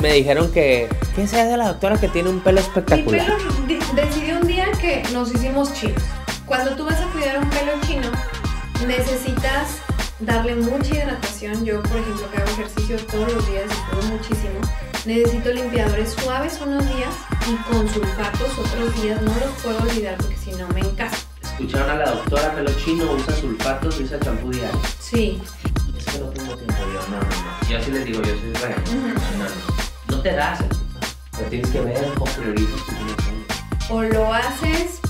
me dijeron que, ¿quién sea de la doctora que tiene un pelo espectacular? Mi pelo, decidí un día que nos hicimos chinos. Cuando tú vas a cuidar un pelo chino, necesitas darle mucha hidratación. Yo, por ejemplo, que hago ejercicio todos los días y todo muchísimo, necesito limpiadores suaves unos días y con sulfatos otros días. No los puedo olvidar porque si no me encanta. Escucharon a la doctora pelo chino, usa sulfatos y usa champú diario. Sí. Es que no tengo tiempo yo, no, Yo así les digo, yo soy israelí. no, no te das. Lo tienes que ver con prioridad O lo haces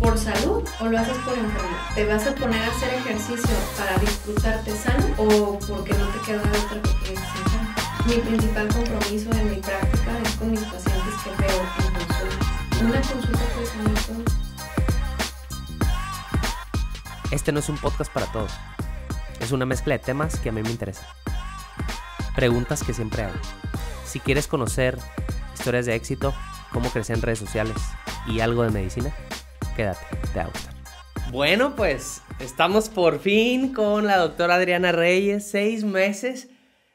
por salud o lo haces por enfermedad. ¿Te vas a poner a hacer ejercicio para disfrutarte sano o porque no te queda otra que Mi principal compromiso en mi práctica es con mis pacientes que veo en consulta. Una consulta personal Este no es un podcast para todos. Es una mezcla de temas que a mí me interesan. Preguntas que siempre hago si quieres conocer historias de éxito, cómo crecer en redes sociales y algo de medicina, quédate, te va Bueno, pues estamos por fin con la doctora Adriana Reyes, seis meses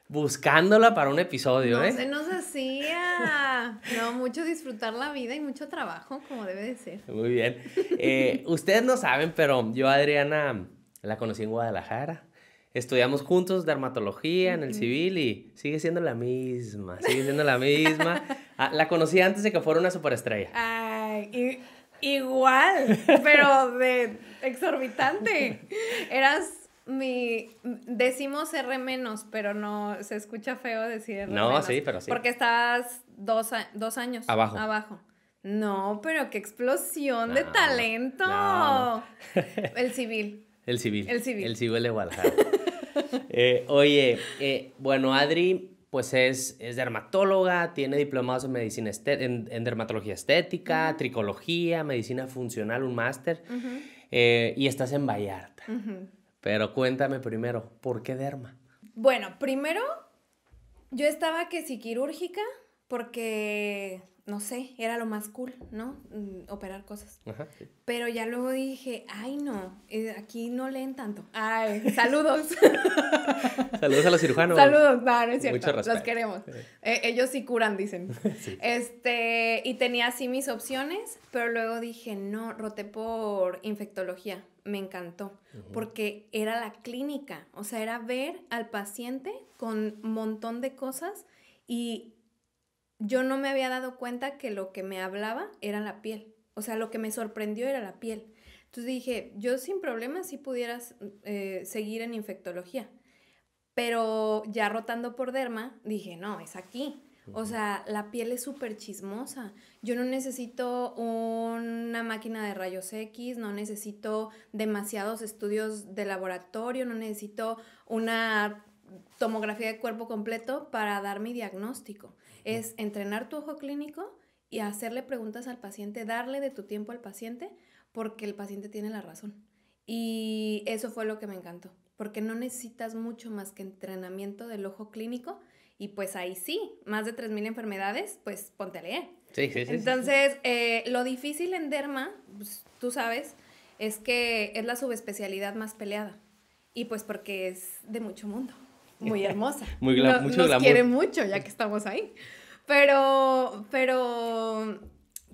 buscándola para un episodio, no, ¿eh? Se nos hacía. No, mucho disfrutar la vida y mucho trabajo, como debe de ser. Muy bien. Eh, ustedes no saben, pero yo Adriana la conocí en Guadalajara estudiamos juntos dermatología en el civil y sigue siendo la misma, sigue siendo la misma. Ah, la conocí antes de que fuera una superestrella. Ay, igual, pero de exorbitante. Eras mi decimos R menos, pero no se escucha feo decir R No, sí, pero sí. Porque estabas dos, años abajo. Abajo. No, pero qué explosión de talento. El civil. El civil. El civil. El civil de Guadalajara. Eh, oye, eh, bueno, Adri, pues es, es dermatóloga, tiene diplomados en, medicina en, dermatología estética, tricología, medicina funcional, un máster, eh, y estás en Vallarta. Pero cuéntame primero, ¿por qué derma? Bueno, primero yo estaba que sí quirúrgica, porque no sé, era lo más cool, ¿no? Mm, operar cosas. Pero ya luego dije, ay no, eh, aquí no leen tanto. Ay, saludos. saludos a los cirujanos. Saludos, no, no es cierto. Los queremos. Eh, ellos sí curan, dicen. Este, y tenía así mis opciones, pero luego dije, no, roté por infectología. Me encantó, porque era la clínica, o sea, era ver al paciente con un montón de cosas y yo no me había dado cuenta que lo que me hablaba era la piel. O sea, lo que me sorprendió era la piel. Entonces dije, yo sin problema sí pudieras eh, seguir en infectología. Pero ya rotando por derma, dije, no, es aquí. O sea, la piel es súper chismosa. Yo no necesito una máquina de rayos X, no necesito demasiados estudios de laboratorio, no necesito una tomografía de cuerpo completo para dar mi diagnóstico es entrenar tu ojo clínico y hacerle preguntas al paciente, darle de tu tiempo al paciente, porque el paciente tiene la razón. Y eso fue lo que me encantó, porque no necesitas mucho más que entrenamiento del ojo clínico y pues ahí sí, más de 3.000 enfermedades, pues ponte a leer. Entonces, eh, lo difícil en derma, pues, tú sabes, es que es la subespecialidad más peleada y pues porque es de mucho mundo. Muy hermosa. Muy nos, quiere mucho ya que estamos ahí. Pero, pero,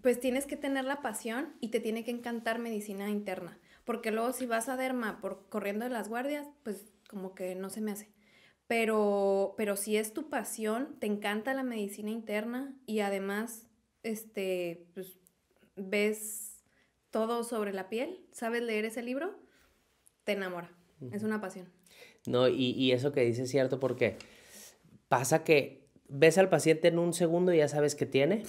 pues tienes que tener la pasión y te tiene que encantar medicina interna. Porque luego si vas a derma por corriendo de las guardias, pues como que no se me hace. Pero, pero si es tu pasión, te encanta la medicina interna y además, este, pues, ves todo sobre la piel, sabes leer ese libro, te enamora. Es una pasión. ¿no? Y, eso que dice es cierto porque pasa que ves al paciente en un segundo y ya sabes qué tiene.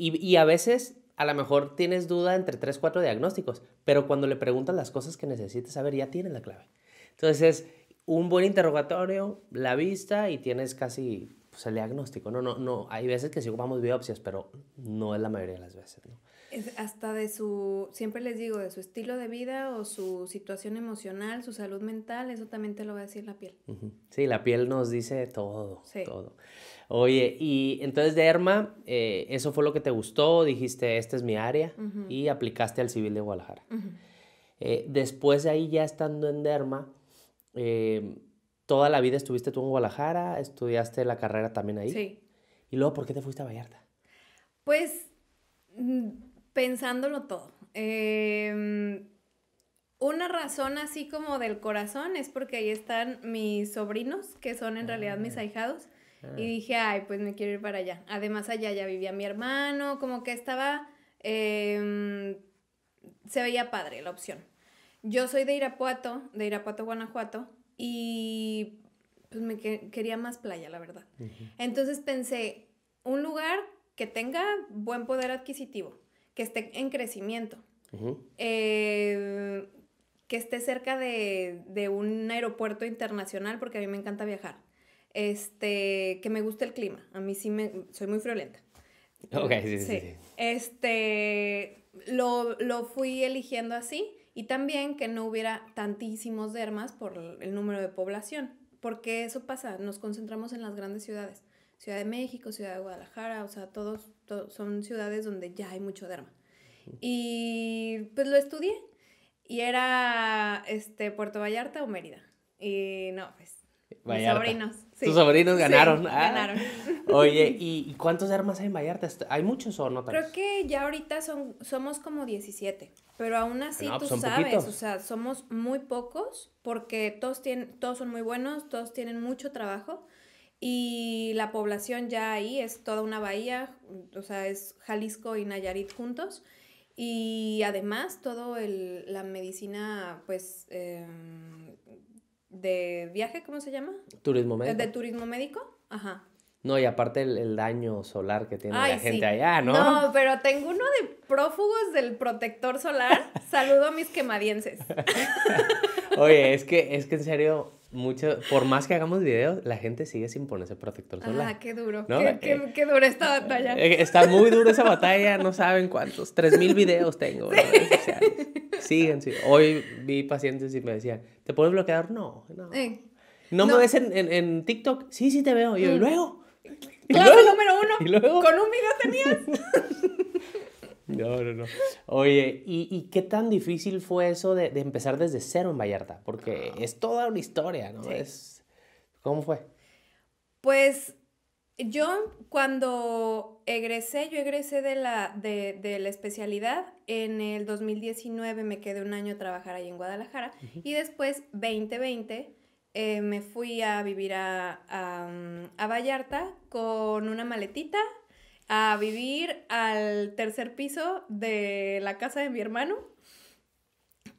Y, a veces, a lo mejor tienes duda entre 3, cuatro diagnósticos, pero cuando le preguntas las cosas que necesites saber, ya tienes la clave. Entonces, un buen interrogatorio, la vista y tienes casi pues, el diagnóstico. No, no, no. Hay veces que sí ocupamos biopsias, pero no es la mayoría de las veces hasta de su, siempre les digo, de su estilo de vida o su situación emocional, su salud mental, eso también te lo va a decir la piel. Sí, la piel nos dice todo, todo. Oye, y entonces Derma, eh, eso fue lo que te gustó, dijiste, esta es mi área, y aplicaste al civil de Guadalajara. Eh, después de ahí, ya estando en Derma, eh, toda la vida estuviste tú en Guadalajara, estudiaste la carrera también ahí. Sí. ¿Y luego por qué te fuiste a Vallarta? Pues mm, pensándolo todo. Em, una razón así como del corazón es porque ahí están mis sobrinos, que son en realidad mis ah. ahijados. Ah. Y dije, ay, pues me quiero ir para allá. Además, allá ya vivía mi hermano, como que estaba, em, se veía padre la opción. Yo soy de Irapuato, de Irapuato, Guanajuato, y pues me quería más playa, la verdad. Entonces pensé, un lugar que tenga buen poder adquisitivo, que esté en crecimiento, eh, que esté cerca de, un aeropuerto internacional, porque a mí me encanta viajar, este, que me guste el clima, a mí sí me, soy muy friolenta. sí, Este, lo, lo fui eligiendo así y también que no hubiera tantísimos dermas por el número de población, porque eso pasa, nos concentramos en las grandes ciudades, Ciudad de México, Ciudad de Guadalajara, o sea, todos son ciudades donde ya hay mucho derma. Y pues lo estudié y era este Puerto Vallarta o Mérida. Y no, pues Vallarta. Mis sobrinos. Tus sobrinos ganaron. Ah. Ganaron. Oye, ¿y, cuántos dermas hay en Vallarta? Este, ¿Hay muchos o no? Creo que ya ahorita son, somos como 17, pero aún así ah, tú pues sabes, o sea, somos muy pocos porque todos, tienen, todos son muy buenos, todos tienen mucho trabajo, y la población ya ahí es toda una bahía, o sea, es Jalisco y Nayarit juntos. Y además todo la medicina, pues, em, de viaje, ¿cómo se llama? Turismo médico. De turismo médico, ajá. No, y aparte el, daño solar que tiene la gente allá, ¿no? No, pero tengo uno de prófugos del protector solar. Saludo a mis quemadienses. Oye, es que, es que en serio, mucho, por más que hagamos videos, la gente sigue sin ponerse protector ah, solar. qué duro. Qué, eh, qué, dura esta batalla. Eh, está muy dura esa batalla, no saben cuántos. 3.000 videos tengo. Sí. sí. Hoy vi pacientes y me decían, ¿te puedes bloquear? No, no. ¿No, me ves en, en, TikTok? Sí, sí te veo. Y yo, mm. luego? claro número uno. ¿Y luego? Con un video tenías. No, no, no. Oye, ¿y, qué tan difícil fue eso de, empezar desde cero en Vallarta? Porque ah. es toda una historia, ¿no? Es, ¿Cómo fue? Pues yo cuando egresé, yo egresé de la, de, la especialidad, en el 2019 me quedé un año a trabajar ahí en Guadalajara y después 2020 eh, me fui a vivir a, a Vallarta con una maletita a vivir al tercer piso de la casa de mi hermano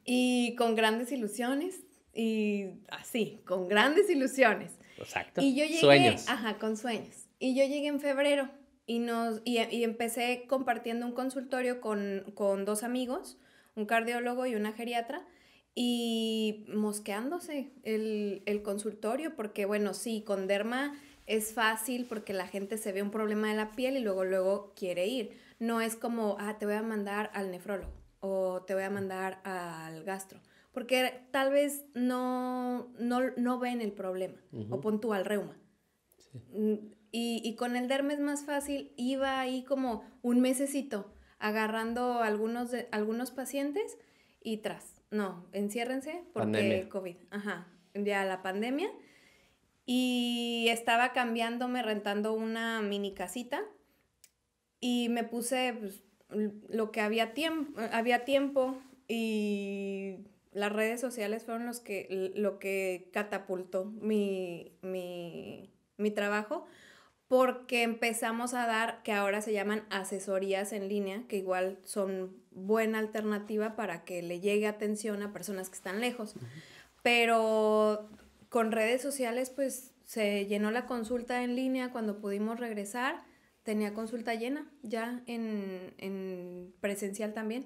y con grandes ilusiones y así, con grandes ilusiones. Exacto. Y yo llegué, ajá, con sueños. Y yo llegué en febrero y nos y, empecé compartiendo un consultorio con, dos amigos, un cardiólogo y una geriatra y mosqueándose el, el consultorio porque bueno, sí, con derma es fácil porque la gente se ve un problema de la piel y luego luego quiere ir. No es como, ah, te voy a mandar al nefrólogo o te voy a mandar al gastro, porque tal vez no, no, no ven el problema o pon tú al reuma. Mm, y, con el derme es más fácil, iba ahí como un mesecito agarrando algunos, algunos pacientes y tras, no, enciérrense porque COVID, ajá, ya la pandemia y estaba cambiándome, rentando una mini casita y me puse pues, lo que había tiempo, había tiempo y las redes sociales fueron los que, lo que catapultó mi, mi, mi trabajo porque empezamos a dar, que ahora se llaman asesorías en línea, que igual son buena alternativa para que le llegue atención a personas que están lejos. Pero con redes sociales, pues se llenó la consulta en línea cuando pudimos regresar. Tenía consulta llena ya en, en presencial también.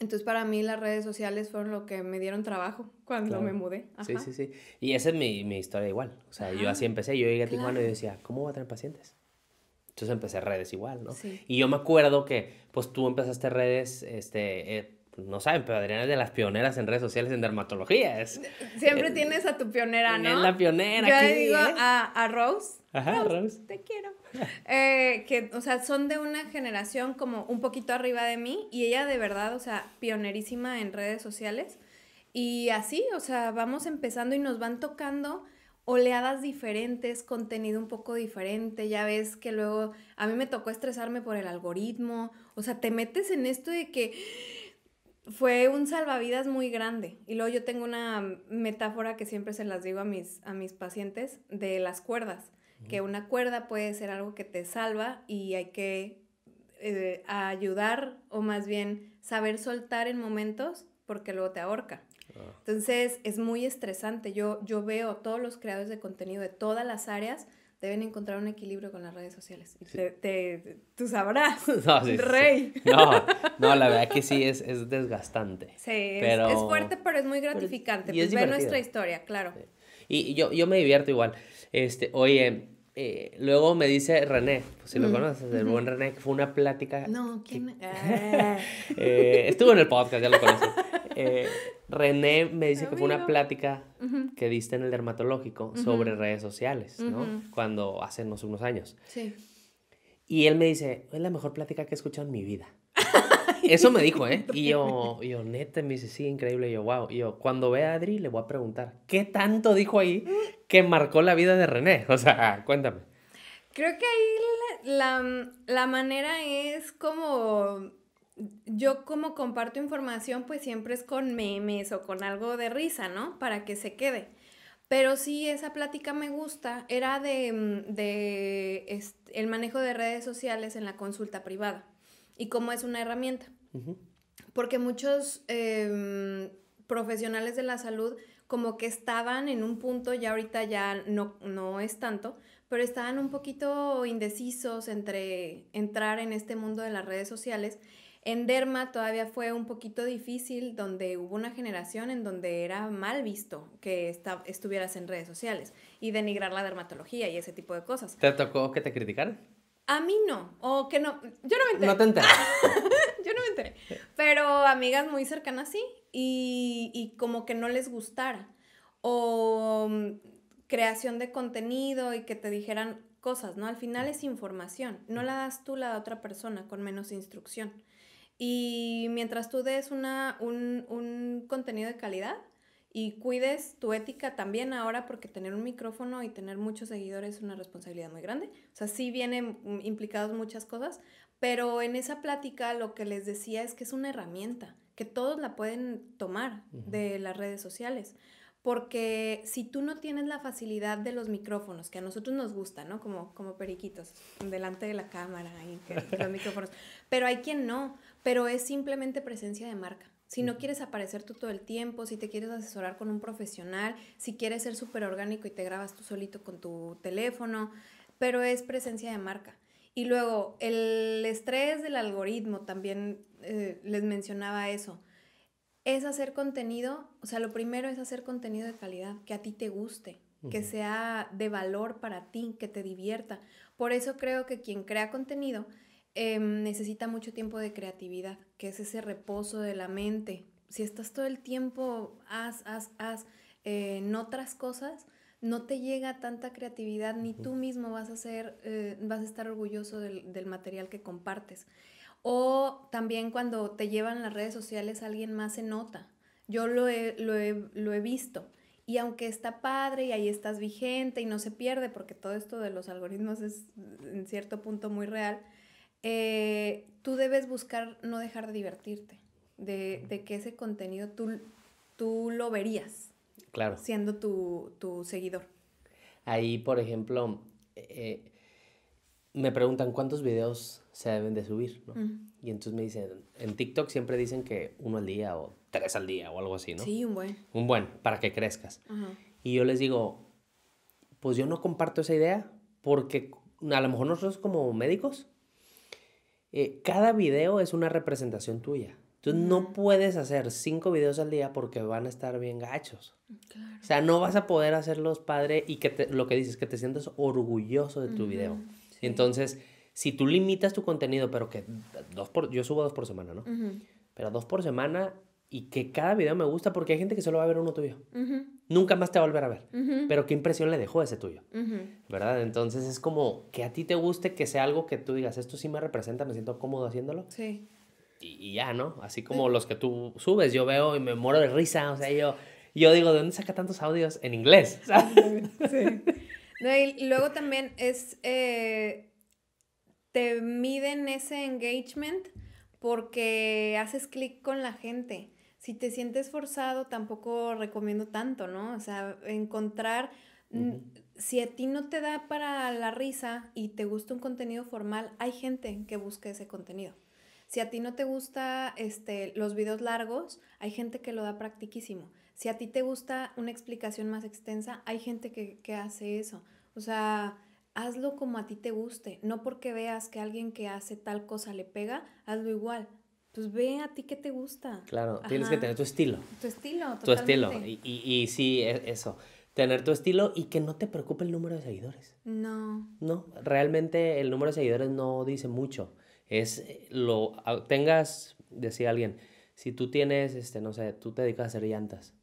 Entonces para mí las redes sociales fueron lo que me dieron trabajo cuando me mudé. Sí, sí, sí. Y esa es mi, mi historia igual. O sea, yo así empecé. Yo llegué a Tijuana y decía, ¿cómo voy a tener pacientes? Entonces empecé redes igual, ¿no? Y yo me acuerdo que, pues tú empezaste redes, este, eh, no saben, pero Adriana es de las pioneras en redes sociales en dermatología. Es, Siempre eh, tienes a tu pionera, ¿no? Es la pionera. Yo le digo a, Rose. Ajá, Te quiero. Eh, que, o sea, son de una generación como un poquito arriba de mí y ella de verdad, o sea, pionerísima en redes sociales. Y así, o sea, vamos empezando y nos van tocando oleadas diferentes, contenido un poco diferente, ya ves que luego a mí me tocó estresarme por el algoritmo, o sea, te metes en esto de que fue un salvavidas muy grande. Y luego yo tengo una metáfora que siempre se las digo a mis, a mis pacientes de las cuerdas, que una cuerda puede ser algo que te salva y hay que eh, ayudar o más bien saber soltar en momentos porque luego te ahorca. Ah. Entonces es muy estresante. Yo, yo veo todos los creadores de contenido de todas las áreas deben encontrar un equilibrio con las redes sociales. Te, tú sabrás, rey. No, no, la verdad que sí es, es desgastante. Sí, es, fuerte, pero es muy gratificante. Pues ver nuestra historia, claro. Y yo, yo me divierto igual. Este, oye, eh, luego me dice René, pues, si lo mm. conoces, el buen René, que fue una plática... No, ¿quién? Ah. Eh, estuvo en el podcast, ya lo conoces. Eh, René me dice que fue una plática que diste en el dermatológico sobre redes sociales, ¿no? Cuando hace unos años. Sí. Y él me dice, es la mejor plática que he escuchado en mi vida. Eso me dijo, ¿eh? Y yo, yo, neta, me dice, sí, increíble. Y yo, wow. Y yo, cuando vea a Adri, le voy a preguntar, ¿qué tanto dijo ahí que marcó la vida de René? O sea, cuéntame. Creo que ahí la manera es como yo como comparto información, pues siempre es con memes o con algo de risa, ¿no? Para que se quede. Pero sí, esa plática me gusta. Era de, mm, de el manejo de redes sociales en la consulta privada y cómo es una herramienta. Porque muchos em, profesionales de la salud como que estaban en un punto, ya ahorita ya no, no es tanto, pero estaban un poquito indecisos entre entrar en este mundo de las redes sociales en Derma todavía fue un poquito difícil, donde hubo una generación en donde era mal visto que estuvieras en redes sociales y denigrar la dermatología y ese tipo de cosas. ¿Te tocó que te criticaran? A mí no, o que no, yo no me enteré. No te enteré. yo no me enteré. Pero amigas muy cercanas sí, y, como que no les gustara. O mm, creación de contenido y que te dijeran cosas, ¿no? Al final es información, no la das tú, la da otra persona con menos instrucción. Y mientras tú des una, un, un contenido de calidad y cuides tu ética también ahora, porque tener un micrófono y tener muchos seguidores es una responsabilidad muy grande. O sea, sí vienen implicados muchas cosas, pero en esa plática lo que les decía es que es una herramienta, que todos la pueden tomar de las redes sociales. Porque si tú no tienes la facilidad de los micrófonos, que a nosotros nos gusta, ¿no? Como, como periquitos, delante de la cámara, y los micrófonos. Pero hay quien no pero es simplemente presencia de marca. Si no quieres aparecer tú todo el tiempo, si te quieres asesorar con un profesional, si quieres ser súper orgánico y te grabas tú solito con tu teléfono, pero es presencia de marca. Y luego, el estrés del algoritmo, también eh, les mencionaba eso, es hacer contenido, o sea, lo primero es hacer contenido de calidad, que a ti te guste, que sea de valor para ti, que te divierta. Por eso creo que quien crea contenido Em, necesita mucho tiempo de creatividad, que es ese reposo de la mente. Si estás todo el tiempo, haz, haz, haz, eh, en otras cosas, no te llega tanta creatividad, ni tú mismo vas a, eh, vas a estar orgulloso del, material que compartes. O también cuando te llevan las redes sociales, alguien más se nota. Yo lo lo he visto. Y aunque está padre y ahí estás vigente y no se pierde, porque todo esto de los algoritmos es en cierto punto muy real, eh, tú debes buscar no dejar de divertirte, de, que ese contenido tú, tú, lo verías. Claro. Siendo tu, tu seguidor. Ahí, por ejemplo, eh, me preguntan cuántos videos se deben de subir, Y entonces me dicen, en TikTok siempre dicen que uno al día o tres al día o algo así, ¿no? Sí, un buen. Un buen, para que crezcas. Y yo les digo, pues yo no comparto esa idea porque a lo mejor nosotros como médicos eh, cada video es una representación tuya. Tú no puedes hacer cinco videos al día porque van a estar bien gachos. O sea, no vas a poder hacerlos padre y que lo que dices, que te sientes orgulloso de tu video. Entonces, si tú limitas tu contenido, pero que dos por, yo subo dos por semana, ¿no? Pero dos por semana y que cada video me gusta porque hay gente que solo va a ver uno tuyo nunca más te va a volver a ver. Pero qué impresión le dejó ese tuyo, ¿verdad? Entonces es como que a ti te guste, que sea algo que tú digas, esto sí me representa, me siento cómodo haciéndolo. Sí. Y, ya, ¿no? Así como los que tú subes, yo veo y me muero de risa, o sea, yo, yo digo, ¿de dónde saca tantos audios en inglés? Sí. y luego también es, eh, te miden ese engagement porque haces clic con la gente si te sientes forzado, tampoco recomiendo tanto, ¿no? O sea, encontrar, mm, si a ti no te da para la risa y te gusta un contenido formal, hay gente que busque ese contenido. Si a ti no te gusta este, los videos largos, hay gente que lo da practiquísimo. Si a ti te gusta una explicación más extensa, hay gente que, que hace eso. O sea, hazlo como a ti te guste. No porque veas que alguien que hace tal cosa le pega, hazlo igual pues ve a ti qué te gusta. Claro, tienes que tener tu estilo. Tu estilo, totalmente. Tu estilo, y, y, y sí, e, eso tener tu estilo y que no te preocupe el número de seguidores. No. No, realmente el número de seguidores no dice mucho. Es eh, lo tengas, decía alguien, si tú tienes, este, no sé, tú te dedicas a hacer llantas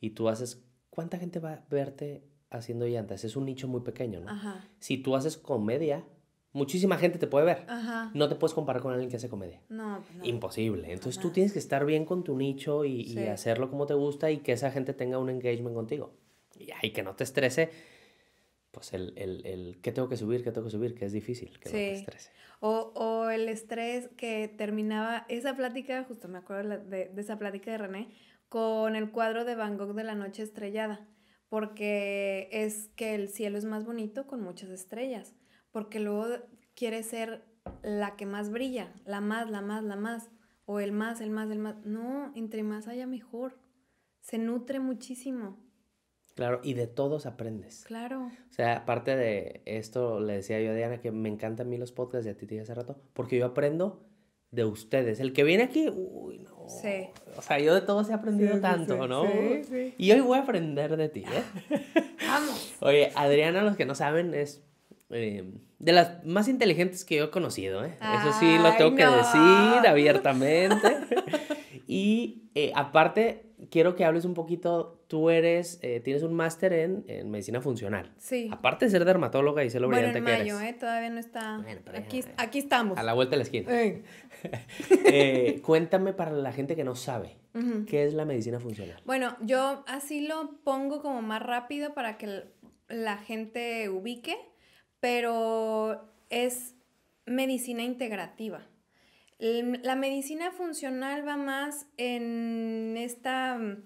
y tú haces, ¿cuánta gente va a verte haciendo llantas? Es un nicho muy pequeño, ¿no? Ajá. Si tú haces comedia, muchísima gente te puede ver. No te puedes comparar con alguien que hace comedia. No, pues Imposible. Entonces tú tienes que estar bien con tu nicho y, hacerlo como te gusta y que esa gente tenga un engagement contigo. Y, que no te estrese, pues el, el, el qué tengo que subir, qué tengo que subir, que es difícil, que no te estrese. O, el estrés que terminaba esa plática, justo me acuerdo de esa plática de René, con el cuadro de Van Gogh de la noche estrellada. Porque es que el cielo es más bonito con muchas estrellas porque luego quiere ser la que más brilla, la más, la más, la más, o el más, el más, el más. No, entre más haya mejor. Se nutre muchísimo. Claro, y de todos aprendes. Claro. O sea, aparte de esto, le decía yo a Diana que me encantan a mí los podcasts de a ti hace rato, porque yo aprendo de ustedes. El que viene aquí, uy, no. Sí. O sea, yo de todos he aprendido tanto, ¿no? Sí, sí. Y hoy voy a aprender de ti, ¿eh? Vamos. Oye, Adriana, los que no saben, es eh, de las más inteligentes que yo he conocido, ¿eh? Eso sí, lo tengo que decir abiertamente. y eh, aparte, quiero que hables un poquito, tú eres, tienes un máster en, medicina funcional. Sí. Aparte de ser dermatóloga y ser lo brillante Eh, todavía no está... aquí, aquí, estamos. A la vuelta de la esquina. cuéntame para la gente que no sabe, ¿qué es la medicina funcional? Bueno, yo así lo pongo como más rápido para que la gente ubique pero es medicina integrativa. La medicina funcional va más en esta, mm,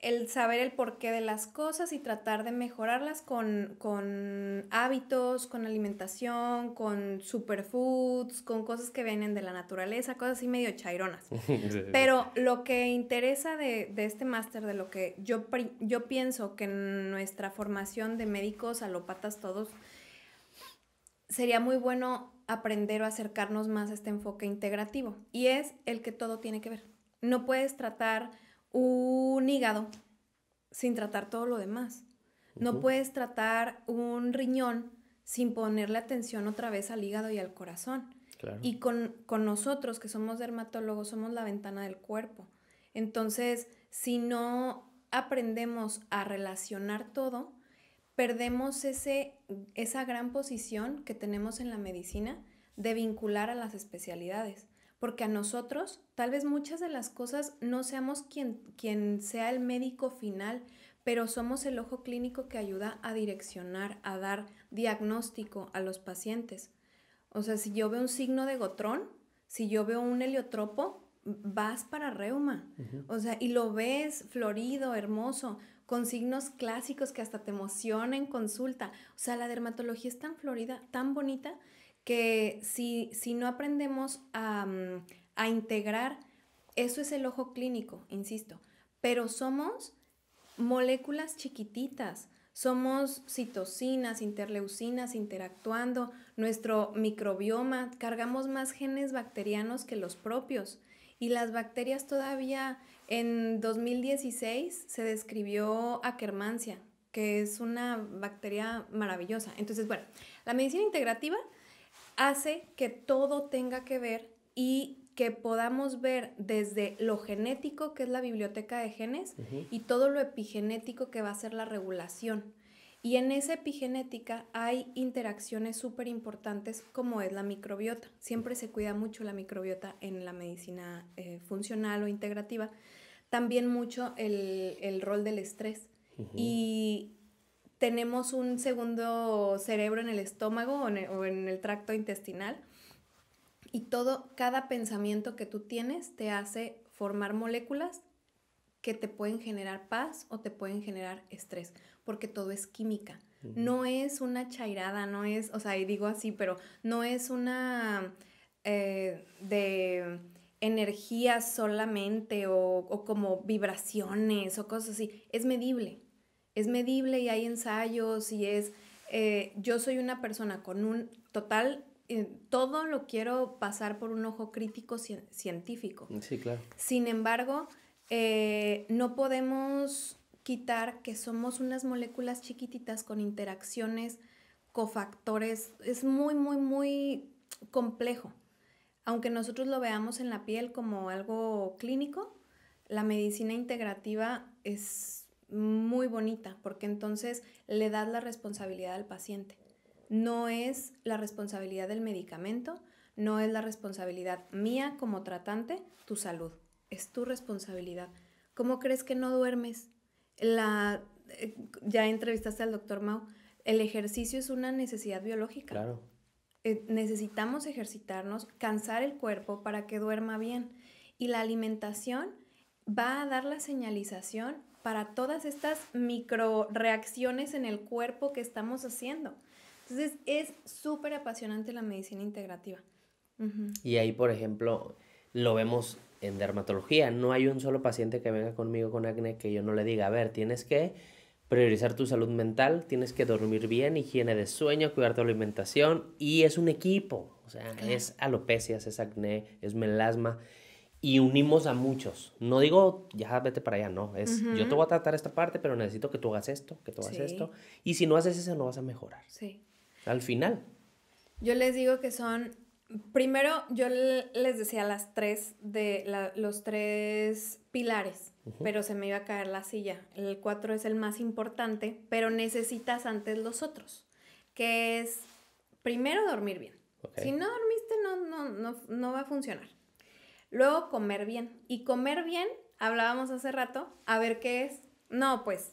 el saber el porqué de las cosas y tratar de mejorarlas con, hábitos, con alimentación, con superfoods, con cosas que vienen de la naturaleza, cosas así medio chaironas. Pero lo que interesa de, este máster, de lo que yo, yo pienso que nuestra formación de médicos, alópatas, todos, sería muy bueno aprender o acercarnos más a este enfoque integrativo y es el que todo tiene que ver. No puedes tratar un hígado sin tratar todo lo demás. No puedes tratar un riñón sin ponerle atención otra vez al hígado y al corazón. Y con, nosotros, que somos dermatólogos, somos la ventana del cuerpo. Entonces, si no aprendemos a relacionar todo, perdemos esa gran posición que tenemos en la medicina de vincular a las especialidades. Porque a nosotros, tal vez muchas de las cosas no seamos quien, sea el médico final, pero somos el ojo clínico que ayuda a direccionar, a dar diagnóstico a los pacientes. O sea, si yo veo un signo de gotrón, si yo veo un heliotropo, vas para reuma. O sea, y lo ves florido, hermoso, con signos clásicos que hasta te emociona consulta. O sea, la dermatología es tan florida, tan bonita, que si, no aprendemos a, mm, a integrar, eso es el ojo clínico, insisto, pero somos moléculas chiquititas. Somos citocinas, interleucinas interactuando, nuestro microbioma, cargamos más genes bacterianos que los propios y las bacterias todavía en 2016 se describió Kermancia, que es una bacteria maravillosa. Entonces, bueno, la medicina integrativa hace que todo tenga que ver y que podamos ver desde lo genético, que es la biblioteca de genes, y todo lo epigenético que va a ser la regulación. Y en esa epigenética hay interacciones súper importantes como es la microbiota. Siempre se cuida mucho la microbiota en la medicina eh, funcional o integrativa. También mucho el, rol del estrés. Y tenemos un segundo cerebro en el estómago e, o en el tracto intestinal. Y todo, cada pensamiento que tú tienes te hace formar moléculas que te pueden generar paz o te pueden generar estrés porque todo es química. No es una chairada, no es, o sea, y digo así, pero no es una eh, de energía solamente o, como vibraciones o cosas así. Es medible. Es medible y hay ensayos y es... Eh, yo soy una persona con un total eh, todo lo quiero pasar por un ojo crítico científico. Sí, claro. Sin embargo, no podemos quitar que somos unas moléculas chiquititas con interacciones, cofactores. Es muy, muy, muy complejo. Aunque nosotros lo veamos en la piel como algo clínico, la medicina integrativa es muy bonita porque entonces le das la responsabilidad al paciente. No es la responsabilidad del medicamento, no es la responsabilidad mía como tratante, tu salud. Es tu responsabilidad. ¿Cómo crees que no duermes? la, eh, ya entrevistaste al doctor Mau, el ejercicio es una necesidad biológica. Claro. Eh, necesitamos ejercitarnos, cansar el cuerpo para que duerma bien. Y la alimentación va a dar la señalización para todas estas micro reacciones en el cuerpo que estamos haciendo. Entonces es súper apasionante la medicina integrativa. Y ahí, por ejemplo, lo vemos en dermatología no hay un solo paciente que venga conmigo con acné que yo no le diga, a ver, tienes que priorizar tu salud mental, tienes que dormir bien, higiene de sueño, cuidar tu alimentación y es un equipo, o sea, es alopecia, es acné, es melasma y unimos a muchos. No digo, ya vete para allá, no, es yo te voy a tratar esta parte, pero necesito que tú hagas esto, que tú hagas esto y si no haces eso no vas a mejorar. Sí. Al final. Yo les digo que son Primero, yo les decía las tres de los tres pilares, pero se me iba a caer la silla. El cuatro es el más importante, pero necesitas antes los otros, que es primero dormir bien. Si no dormiste, no, no, no, no va a funcionar. Luego comer bien. Y comer bien, hablábamos hace rato, a ver qué es. No, pues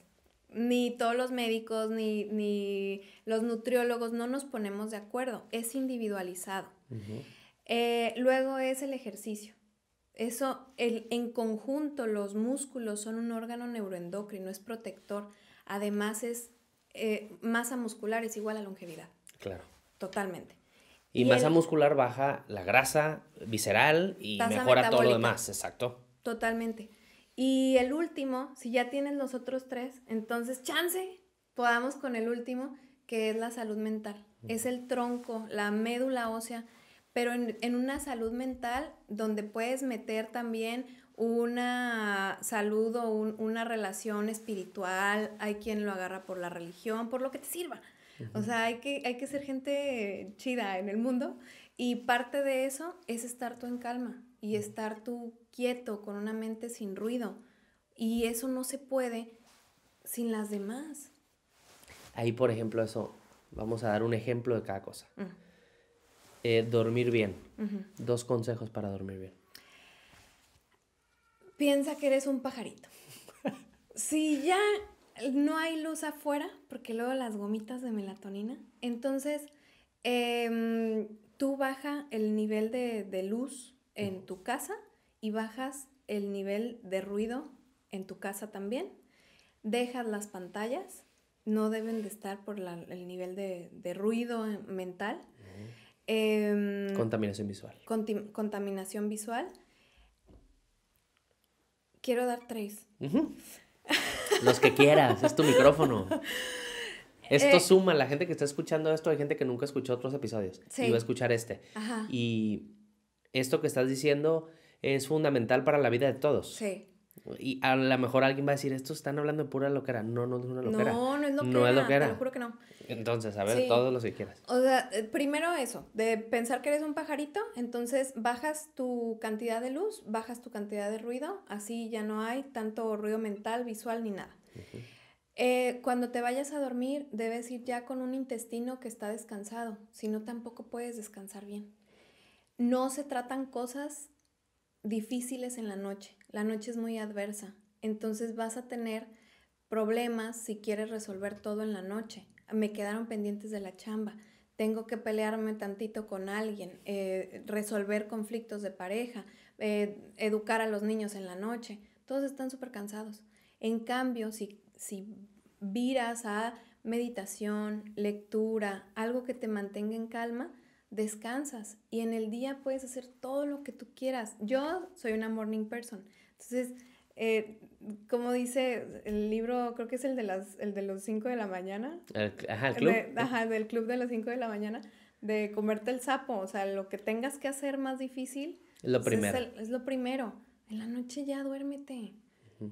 ni todos los médicos, ni, ni, los nutriólogos, no nos ponemos de acuerdo, es individualizado. Eh, luego es el ejercicio. Eso, el, en conjunto, los músculos son un órgano neuroendocrino, es protector, además es eh, masa muscular, es igual a longevidad. Claro. Totalmente. Y, masa muscular baja la grasa visceral y mejora todo lo demás, exacto. Totalmente. Y el último, si ya tienes los otros tres, entonces chance, podamos con el último, que es la salud mental. Es el tronco, la médula ósea, pero en, una salud mental donde puedes meter también una salud o una relación espiritual, hay quien lo agarra por la religión, por lo que te sirva. O sea, hay que, hay que ser gente chida en el mundo y parte de eso es estar tú en calma y estar tú quieto, con una mente sin ruido. Y eso no se puede sin las demás. Ahí, por ejemplo, eso, vamos a dar un ejemplo de cada cosa. Eh, dormir bien. Dos consejos para dormir bien. Piensa que eres un pajarito. si ya no hay luz afuera, porque luego las gomitas de melatonina, entonces em, tú baja el nivel de, luz en tu casa y bajas el nivel de ruido en tu casa también. Dejas las pantallas, no deben de estar por el nivel de, ruido mental. Em, contaminación visual. contaminación visual. Quiero dar tres. Los que quieras, es tu micrófono. Esto eh, suma, la gente que está escuchando esto, hay gente que nunca escuchó otros episodios y va a escuchar este. Y esto que estás diciendo es fundamental para la vida de todos. Sí. Y a lo mejor alguien va a decir, estos están hablando de pura loquera. No, no es una loquera. No, no es loquera. No es Te lo juro que no. Entonces, a ver, todos los que quieras. O sea, eh, primero eso, de pensar que eres un pajarito, entonces bajas tu cantidad de luz, bajas tu cantidad de ruido, así ya no hay tanto ruido mental, visual ni nada. Eh, cuando te vayas a dormir, debes ir ya con un intestino que está descansado, si no tampoco puedes descansar bien. No se tratan cosas difíciles en la noche. La noche es muy adversa. Entonces vas a tener problemas si quieres resolver todo en la noche. Me quedaron pendientes de la chamba. Tengo que pelearme tantito con alguien, eh, resolver conflictos de pareja, eh, educar a los niños en la noche. Todos están súper cansados. En cambio, si, si viras a meditación, lectura, algo que te mantenga en calma, descansas y en el día puedes hacer todo lo que tú quieras. Yo soy una morning person, entonces, eh, como dice el libro, creo que es el de, las, el de los 5 de la mañana. ajá, el club. ajá, del club de las 5 de la mañana, de comerte el sapo, o sea, lo que tengas que hacer más difícil. Lo pues, primero. es lo primero. En la noche ya duérmete.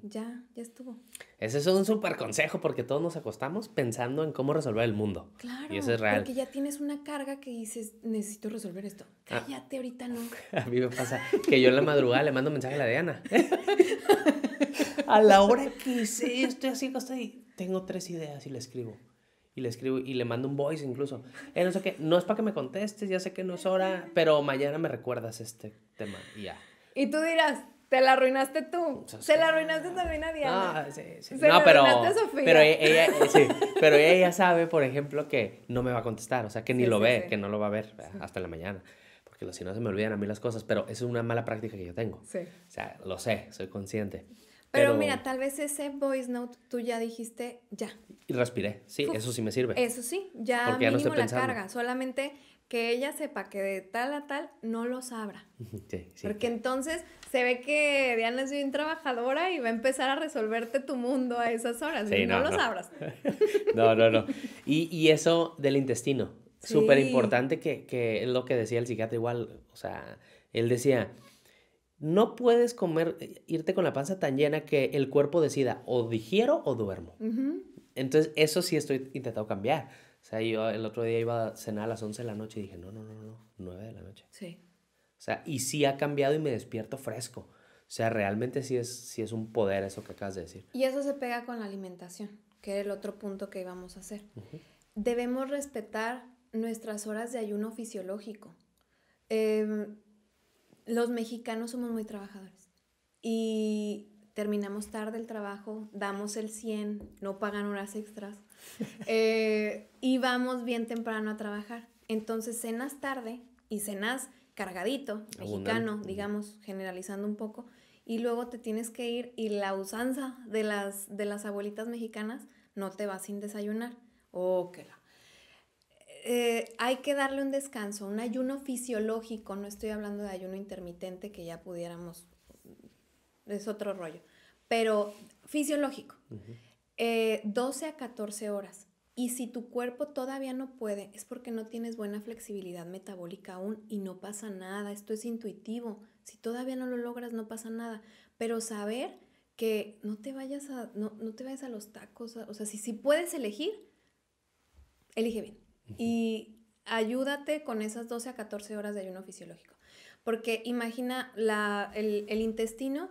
Ya, ya estuvo. Ese es un súper consejo porque todos nos acostamos pensando en cómo resolver el mundo. Claro. Y eso es real. Porque ya tienes una carga que dices, necesito resolver esto. Ah. Cállate, ahorita no. A mí me pasa que yo en la madrugada le mando mensaje a la Diana. a la hora que sí, estoy así tengo tres ideas y le escribo y le escribo y le mando un voice incluso. Eh, no sé qué, no es para que me contestes, ya sé que no es hora, pero mañana me recuerdas este tema y ya. Y tú dirás, te la arruinaste tú. se la arruinaste también a Diana. No, ah, sí, sí. no pero, arruinaste Sofía. Pero e-, ella, sabe, por ejemplo, que no me va a contestar. O sea, que ni lo ve, que no lo va a ver hasta la mañana. Porque si no se me olvidan a mí las cosas. Pero es una mala práctica que yo tengo. Sí. O sea, lo sé, soy consciente. Pero, mira, tal vez ese voice note tú ya dijiste ya. Y respiré, sí, eso sí me sirve. Eso sí, ya mínimo la carga, solamente que ella sepa que de tal a tal no lo sabrá. Porque entonces se ve que Diana es bien trabajadora y va a empezar a resolverte tu mundo a esas horas. no, lo sabras No, no, no. Y, eso del intestino. Súper importante que, es lo que decía el psiquiatra igual. O sea, él decía, no puedes comer, irte con la panza tan llena que el cuerpo decida o digiero o duermo. Entonces, eso sí estoy intentando cambiar. O sea, yo el otro día iba a cenar a las 11 de la noche y dije, no, no, no, no, 9 de la noche. Sí. O sea, y sí ha cambiado y me despierto fresco. O sea, realmente sí es, sí es un poder eso que acabas de decir. Y eso se pega con la alimentación, que era el otro punto que íbamos a hacer. Debemos respetar nuestras horas de ayuno fisiológico. Em, los mexicanos somos muy trabajadores y terminamos tarde el trabajo, damos el 100, no pagan horas extras y vamos eh, bien temprano a trabajar. Entonces cenas tarde y cenas cargadito, mexicano, digamos, generalizando un poco. Y luego te tienes que ir y la usanza de las, de las abuelitas mexicanas no te va sin desayunar. Oh, eh, qué hay que darle un descanso, un ayuno fisiológico, no estoy hablando de ayuno intermitente que ya pudiéramos, es otro rollo, pero fisiológico. 12 eh, a 14 horas. Y si tu cuerpo todavía no puede, es porque no tienes buena flexibilidad metabólica aún y no pasa nada. Esto es intuitivo. Si todavía no lo logras, no pasa nada. Pero saber que no te vayas a, no, te a los tacos. O sea, si, si puedes elegir, elige bien. Y ayúdate con esas 12 a 14 horas de ayuno fisiológico. Porque imagina el, el intestino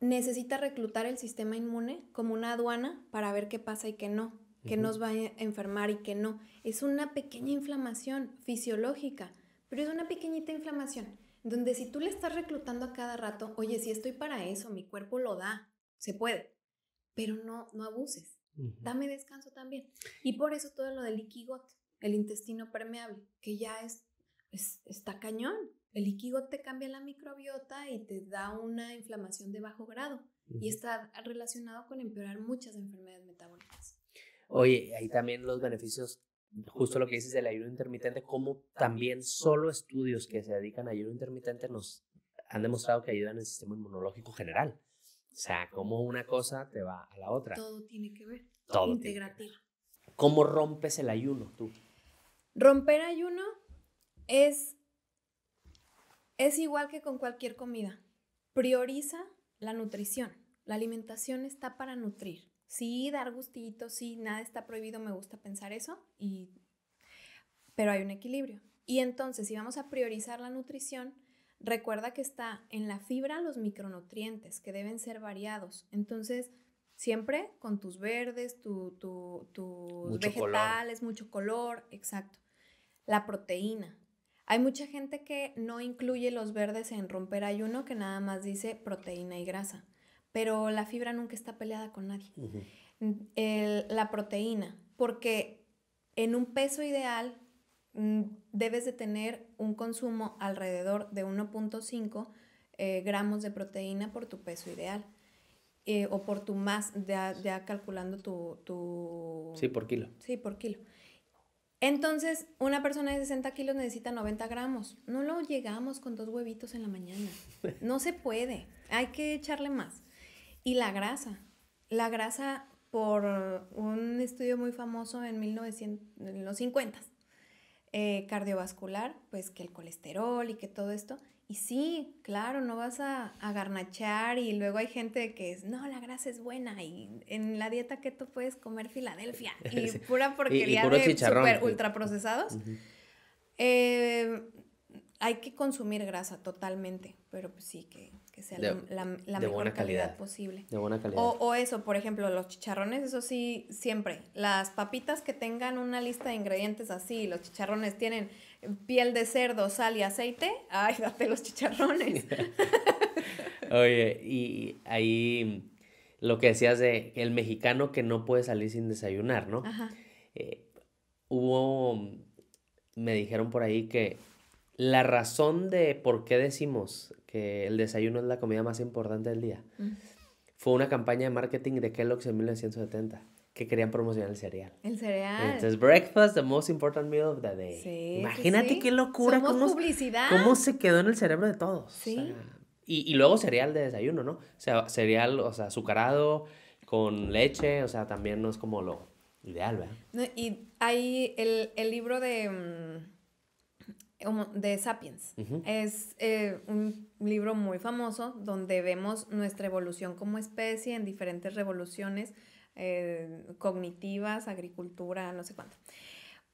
necesita reclutar el sistema inmune como una aduana para ver qué pasa y qué no, qué nos va a enfermar y qué no. Es una pequeña inflamación fisiológica, pero es una pequeñita inflamación, donde si tú le estás reclutando a cada rato, oye, si estoy para eso, mi cuerpo lo da, se puede, pero no, no abuses. Dame descanso también. Y por eso todo lo del ikigot, el intestino permeable, que ya es está cañón. El líquido te cambia la microbiota y te da una inflamación de bajo grado y está relacionado con empeorar muchas enfermedades metabólicas. Oye, ahí también los beneficios, justo lo que dices del ayuno intermitente, como también solo estudios que se dedican a ayuno intermitente nos han demostrado que ayudan el sistema inmunológico general. O sea, como una cosa te va a la otra. Todo tiene que ver. Todo. Integrativo. ¿Cómo rompes el ayuno tú? Romper ayuno es es igual que con cualquier comida. Prioriza la nutrición. La alimentación está para nutrir. Sí, dar gustitos, sí, nada está prohibido, me gusta pensar eso, y... pero hay un equilibrio. Y entonces, si vamos a priorizar la nutrición, recuerda que está en la fibra los micronutrientes, que deben ser variados. Entonces, siempre con tus verdes, tu, tu, tus vegetales, mucho color, exacto. La proteína, hay mucha gente que no incluye los verdes en romper ayuno, que nada más dice proteína y grasa, pero la fibra nunca está peleada con nadie. Mm, la proteína, porque en un peso ideal mm, debes de tener un consumo alrededor de 1.5 eh, gramos de proteína por tu peso ideal. Eh, o por tu más, ya, ya calculando tu, tu, Sí, por kilo. Sí, por kilo. Entonces, una persona de 60 kilos necesita 90 gramos. No lo llegamos con dos huevitos en la mañana. No se puede. Hay que echarle más. Y la grasa. La grasa, por un estudio muy famoso en, los 50, eh, cardiovascular, pues que el colesterol y que todo esto. Y sí, claro, no vas a, garnachar y luego hay gente que es, no, la grasa es buena y en la dieta que tú puedes comer Filadelfia y pura porquería de super ultra procesados. Eh, hay que consumir grasa totalmente, pero pues sí, que, sea la, mejor calidad, posible. De buena calidad. O, o, eso, por ejemplo, los chicharrones, eso sí, siempre. Las papitas que tengan una lista de ingredientes así, los chicharrones tienen piel de cerdo, sal y aceite, ay, date los chicharrones. Oye, y ahí lo que decías de el mexicano que no puede salir sin desayunar, ¿no? Eh, hubo, me dijeron por ahí que la razón de por qué decimos que el desayuno es la comida más importante del día mm. fue una campaña de marketing de Kellogg's en 1970 que querían promocionar el cereal. El cereal. Entonces, breakfast, the most important meal of the day. Imagínate qué locura. cómo, se quedó en el cerebro de todos. Sí. y, luego cereal de desayuno, ¿no? O sea, cereal, o sea, azucarado, con leche, o sea, también no es como lo ideal, ¿verdad? y hay el, libro de, mm, de Sapiens. Es eh, un libro muy famoso donde vemos nuestra evolución como especie en diferentes revoluciones eh, cognitivas, agricultura, no sé cuánto.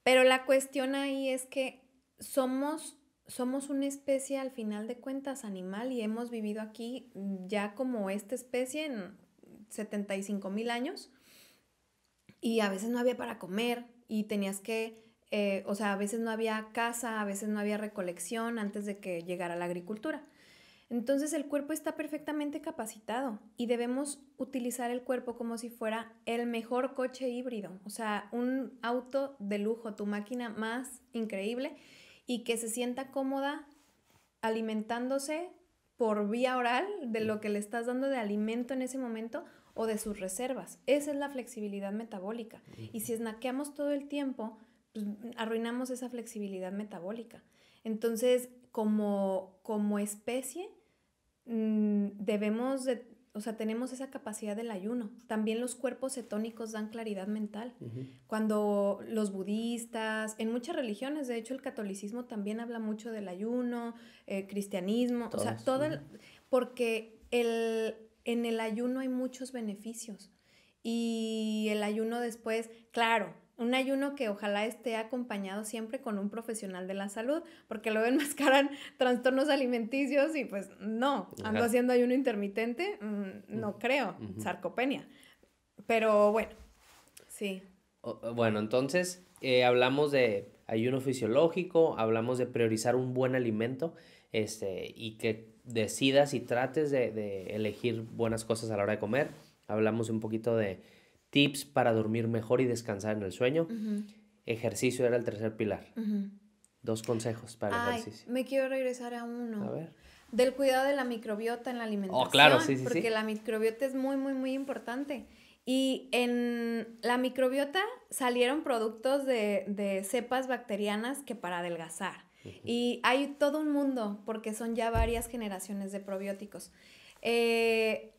Pero la cuestión ahí es que somos, somos una especie al final de cuentas animal y hemos vivido aquí ya como esta especie en 75 mil años y a veces no había para comer y tenías que, eh, o sea, a veces no había casa, a veces no había recolección antes de que llegara la agricultura. Entonces el cuerpo está perfectamente capacitado y debemos utilizar el cuerpo como si fuera el mejor coche híbrido, o sea, un auto de lujo, tu máquina más increíble y que se sienta cómoda alimentándose por vía oral de lo que le estás dando de alimento en ese momento o de sus reservas. Esa es la flexibilidad metabólica. Y si esnaqueamos todo el tiempo, pues, arruinamos esa flexibilidad metabólica. Entonces, como, como especie mm, debemos o sea, tenemos esa capacidad del ayuno. También los cuerpos cetónicos dan claridad mental. Cuando los budistas, en muchas religiones, de hecho el catolicismo también habla mucho del ayuno, eh, cristianismo, o sea, todo, el, porque el, en el ayuno hay muchos beneficios. Y el ayuno después, claro, un ayuno que ojalá esté acompañado siempre con un profesional de la salud, porque luego enmascaran trastornos alimenticios y pues no, ando haciendo ayuno intermitente, mm, no creo, sarcopenia. Pero bueno, sí. bueno, entonces eh, hablamos de ayuno fisiológico, hablamos de priorizar un buen alimento este, y que decidas y trates de elegir buenas cosas a la hora de comer. Hablamos un poquito de tips para dormir mejor y descansar en el sueño. Ejercicio era el tercer pilar. Dos consejos para ejercicio. Me quiero regresar a uno. A ver. Del cuidado de la microbiota en la alimentación. Oh, claro, sí, sí. Porque la microbiota es muy, muy, muy importante. Y en la microbiota salieron productos de, cepas bacterianas que para adelgazar. Y hay todo un mundo, porque son ya varias generaciones de probióticos. Eh,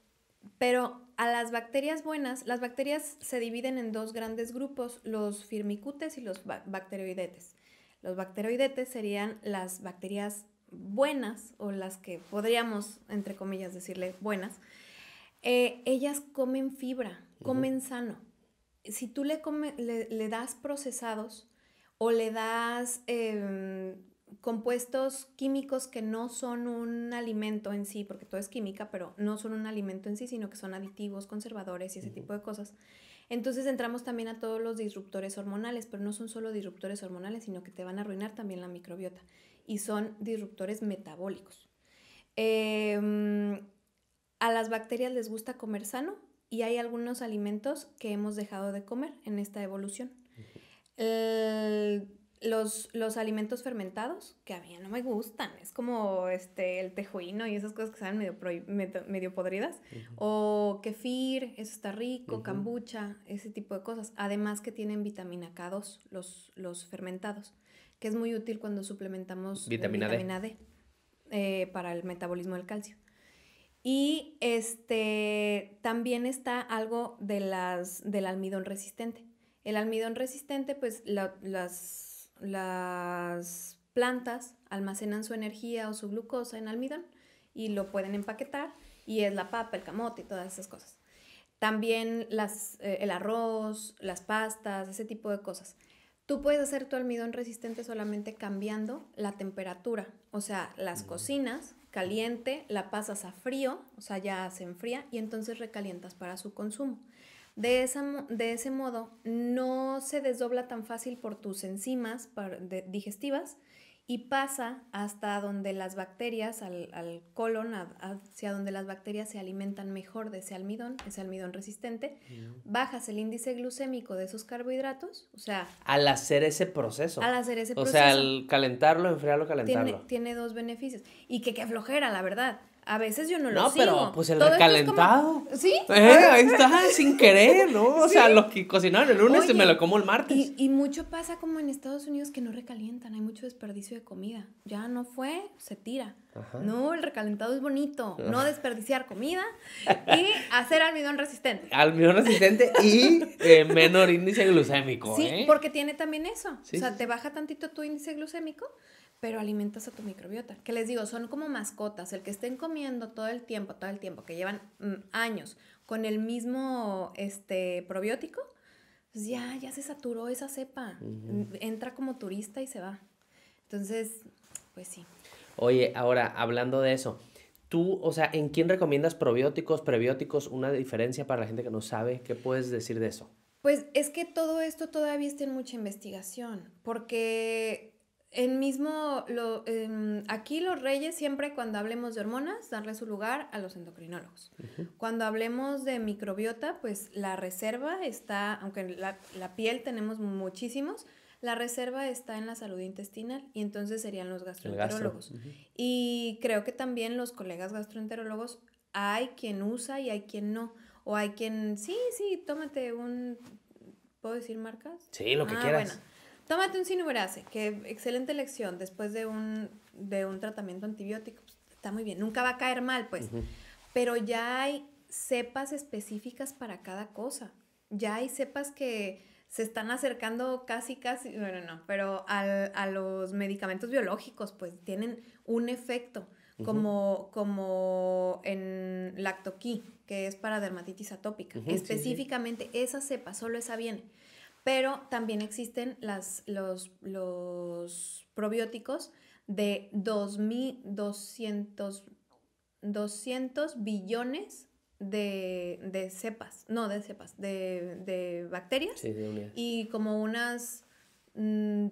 pero a las bacterias buenas, las bacterias se dividen en dos grandes grupos, los firmicutes y los bacteroidetes. Los bacteroidetes serían las bacterias buenas o las que podríamos, entre comillas, decirle buenas. Eh, ellas comen fibra, comen sano. Si tú le, le, das procesados o le das em, compuestos químicos que no son un alimento en sí, porque todo es química, pero no son un alimento en sí, sino que son aditivos, conservadores y ese tipo de cosas. Entonces entramos también a todos los disruptores hormonales, pero no son solo disruptores hormonales, sino que te van a arruinar también la microbiota y son disruptores metabólicos. Em, a las bacterias les gusta comer sano y hay algunos alimentos que hemos dejado de comer en esta evolución los, alimentos fermentados, que a mí no me gustan, es como este, el tejuino y esas cosas que salen medio, podridas, o kefir, eso está rico, cambucha ese tipo de cosas, además que tienen vitamina K2, los, los fermentados, que es muy útil cuando suplementamos vitamina, D, eh, para el metabolismo del calcio. Y este, también está algo de las, del almidón resistente. El almidón resistente, pues las las plantas almacenan su energía o su glucosa en almidón y lo pueden empaquetar y es la papa, el camote y todas esas cosas. También eh, el arroz, las pastas, ese tipo de cosas. Tú puedes hacer tu almidón resistente solamente cambiando la temperatura, o sea, las cocinas caliente, la pasas a frío, o sea, ya se enfría y entonces recalientas para su consumo. De, esa, de ese modo, no se desdobla tan fácil por tus enzimas digestivas y pasa hasta donde las bacterias, al, colon, hacia donde las bacterias se alimentan mejor de ese almidón, ese almidón resistente, bajas el índice glucémico de esos carbohidratos, o sea... Al hacer ese proceso. Al hacer ese proceso. O sea, al calentarlo, enfriarlo, calentarlo. Tiene, tiene dos beneficios. Y que aflojera, flojera, la verdad. A veces yo no, lo sigo. No, pero pues el recalentado. Sí. Eh, ahí está, sin querer, ¿no? O sea, lo que cocinaron el lunes se me lo como el martes. Y, mucho pasa como en Estados Unidos que no recalientan, hay mucho desperdicio de comida. Ya no fue, se tira. No, el recalentado es bonito. No desperdiciar comida y hacer almidón resistente. Almidón resistente y eh, menor índice glucémico. Sí, ¿eh? porque tiene también eso. o sea, te baja tantito tu índice glucémico, pero alimentas a tu microbiota. Que les digo, son como mascotas. El que estén comiendo todo el tiempo, todo el tiempo, que llevan mm, años con el mismo este, probiótico, pues ya, ya se saturó esa cepa. Mm, entra como turista y se va. Entonces, pues sí. Oye, ahora, hablando de eso, tú, o sea, ¿en quién recomiendas probióticos, prebióticos? Una diferencia para la gente que no sabe, ¿qué puedes decir de eso? Pues es que todo esto todavía está en mucha investigación, porque el mismo, lo, em, aquí los reyes siempre cuando hablemos de hormonas, darle su lugar a los endocrinólogos. Cuando hablemos de microbiota, pues la reserva está, aunque en la, piel tenemos muchísimos, la reserva está en la salud intestinal y entonces serían los gastroenterólogos. Y creo que también los colegas gastroenterólogos hay quien usa y hay quien no. O hay quien, sí, sí, tómate un... ¿Puedo decir marcas? Sí, lo que ah, quieras. Tómate un sinuberase, que excelente elección después de un, tratamiento antibiótico. Pues, está muy bien, nunca va a caer mal, pues. Pero ya hay cepas específicas para cada cosa. Ya hay cepas que se están acercando casi, casi, bueno, no, pero a los medicamentos biológicos, pues tienen un efecto, como, en Lactoquí, que es para dermatitis atópica. Específicamente, esa cepa, solo esa viene. Pero también existen las, los, los probióticos de 2.200 200 billones de, cepas, no de cepas, de, bacterias y como unas 15,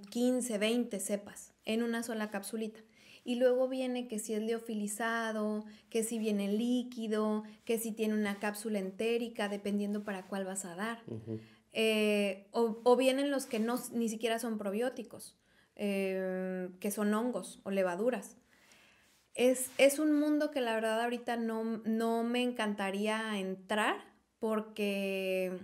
mm, 20 cepas en una sola capsulita. Y luego viene que si es leofilizado, que si viene líquido, que si tiene una cápsula entérica, dependiendo para cuál vas a dar. Eh, o, vienen los que no, ni siquiera son probióticos, eh, que son hongos o levaduras. Es, un mundo que la verdad ahorita no, me encantaría entrar porque...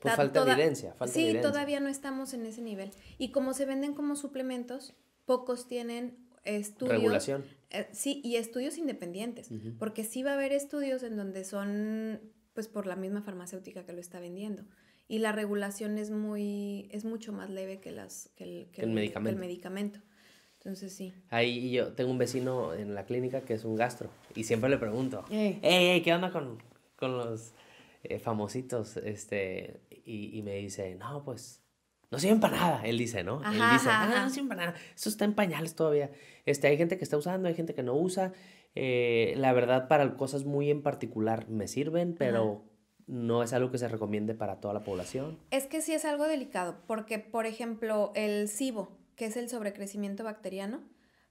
falta evidencia. sí, todavía no estamos en ese nivel. Y como se venden como suplementos, pocos tienen estudios. Regulación. Eh, sí, y estudios independientes. Porque sí va a haber estudios en donde son, pues por la misma farmacéutica que lo está vendiendo y la regulación es muy es mucho más leve que las que el, el, medicamento. el medicamento. Entonces sí. Ahí yo tengo un vecino en la clínica que es un gastro y siempre le pregunto, hey, ¿qué onda con, con los eh, famositos? Este, y, me dice, no, pues no sirven para nada, él dice, ¿no? Ajá, él dice, ah, no sirven para nada, eso está en pañales todavía. Este, hay gente que está usando, hay gente que no usa. Eh, la verdad, para cosas muy en particular me sirven, pero no es algo que se recomiende para toda la población. Es que sí es algo delicado, porque por ejemplo el SIBO, que es el sobrecrecimiento bacteriano,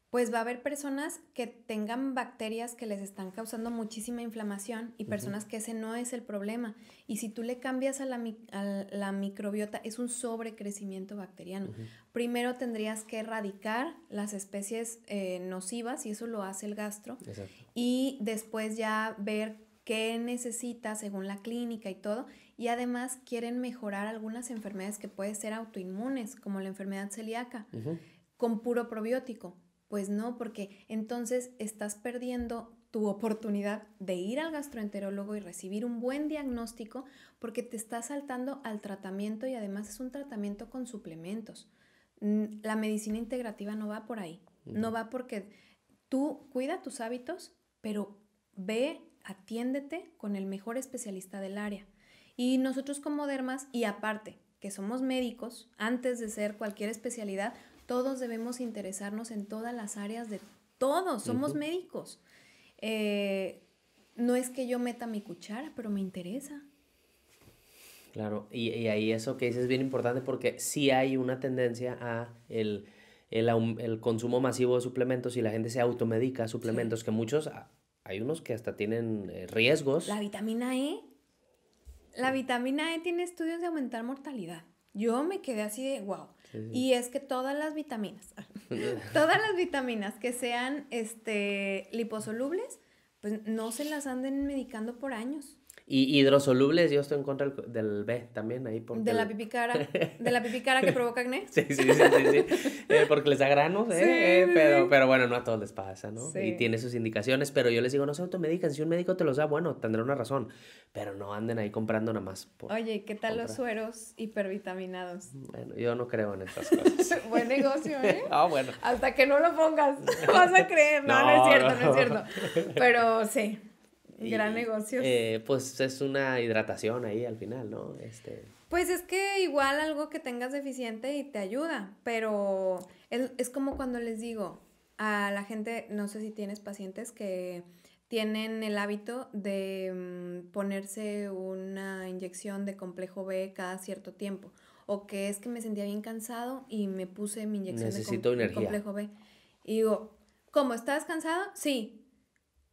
pues va a haber personas que tengan bacterias que les están causando muchísima inflamación y personas que ese no es el problema. Y si tú le cambias a la, microbiota, es un sobrecrecimiento bacteriano. Primero tendrías que erradicar las especies eh, nocivas, y eso lo hace el gastro, y después ya ver qué necesita según la clínica y todo. Y además quieren mejorar algunas enfermedades que pueden ser autoinmunes, como la enfermedad celíaca, con puro probiótico. Pues no, porque entonces estás perdiendo tu oportunidad de ir al gastroenterólogo y recibir un buen diagnóstico porque te estás saltando al tratamiento y además es un tratamiento con suplementos. Mm, la medicina integrativa no va por ahí, no va porque tú cuida tus hábitos, pero ve atiéndete con el mejor especialista del área. Y nosotros como dermas, y aparte que somos médicos, antes de ser cualquier especialidad, todos debemos interesarnos en todas las áreas de todos, somos médicos. Eh, no es que yo meta mi cuchara, pero me interesa. Claro, y, ahí eso que dices es bien importante porque sí hay una tendencia a el, consumo masivo de suplementos y la gente se automedica suplementos que muchos ah, hay unos que hasta tienen eh, riesgos. La vitamina E. La vitamina E tiene estudios de aumentar mortalidad. Yo me quedé así de wow. Y es que todas las vitaminas, todas las vitaminas que sean este, liposolubles, pues no se las anden medicando por años. Y hidrosolubles, yo estoy en contra del, B también ahí. De la pipicara, de la pipicara que provoca acné. Sí, sí, sí, sí, sí. Eh, porque les da granos, ¿eh? eh pero, pero bueno, no a todos les pasa, ¿no? Sí. Y tiene sus indicaciones, pero yo les digo, no se automedican, si un médico te los da, bueno, tendrá una razón, pero no anden ahí comprando nada más. Oye, ¿qué tal los sueros hipervitaminados? Bueno, yo no creo en estas cosas. Buen negocio, ¿eh? Ah, bueno. Hasta que no lo pongas, vas a creer. No, no, es cierto, no es cierto. Pero sí. Gran negocio. Eh, pues es una hidratación ahí al final, ¿no? Este... Pues es que igual algo que tengas deficiente y te ayuda, pero es, como cuando les digo a la gente, no sé si tienes pacientes que tienen el hábito de mm, ponerse una inyección de complejo B cada cierto tiempo. O que es que me sentía bien cansado y me puse mi inyección de, complejo B. Y digo, ¿cómo estás cansado? Sí.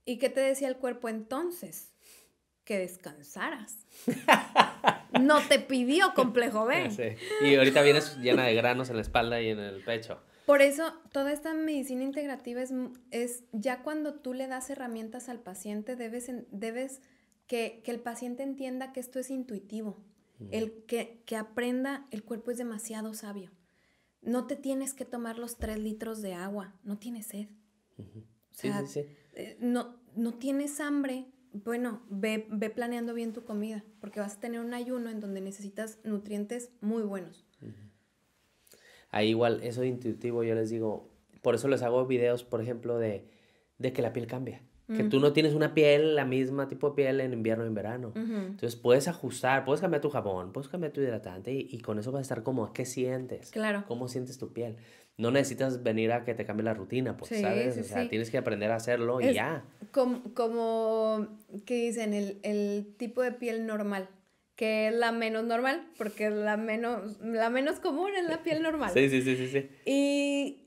¿Y qué te decía el cuerpo entonces? Que descansaras. no te pidió complejo B. Y ahorita vienes llena de granos en la espalda y en el pecho. Por eso, toda esta medicina integrativa es, es ya cuando tú le das herramientas al paciente, debes, debes que, el paciente entienda que esto es intuitivo, el que, aprenda, el cuerpo es demasiado sabio. No te tienes que tomar los tres litros de agua, no tienes sed. sí, sí, sí. Eh, no, no tienes hambre, bueno, ve, planeando bien tu comida, porque vas a tener un ayuno en donde necesitas nutrientes muy buenos. Ahí igual, eso es intuitivo, yo les digo, por eso les hago videos, por ejemplo, de, que la piel cambia. Que tú no tienes una piel, la misma tipo de piel en invierno y en verano. Entonces puedes ajustar, puedes cambiar tu jabón, puedes cambiar tu hidratante y, con eso vas a estar como, ¿qué sientes? Claro. ¿Cómo sientes tu piel? no necesitas venir a que te cambie la rutina, pues, ¿sabes? o sea, tienes que aprender a hacerlo y ya. Como, como que dicen, el, el, tipo de piel normal, que es la menos normal, porque la menos, la menos común es la piel normal. sí, sí, sí, sí, Y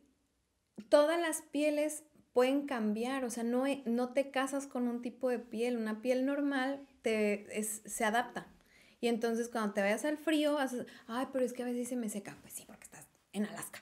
todas las pieles pueden cambiar, o sea, no, e, no te casas con un tipo de piel, una piel normal te, se adapta. Y entonces cuando te vayas al frío, haces, ay, pero es que a veces se me seca, pues sí, porque estás en Alaska.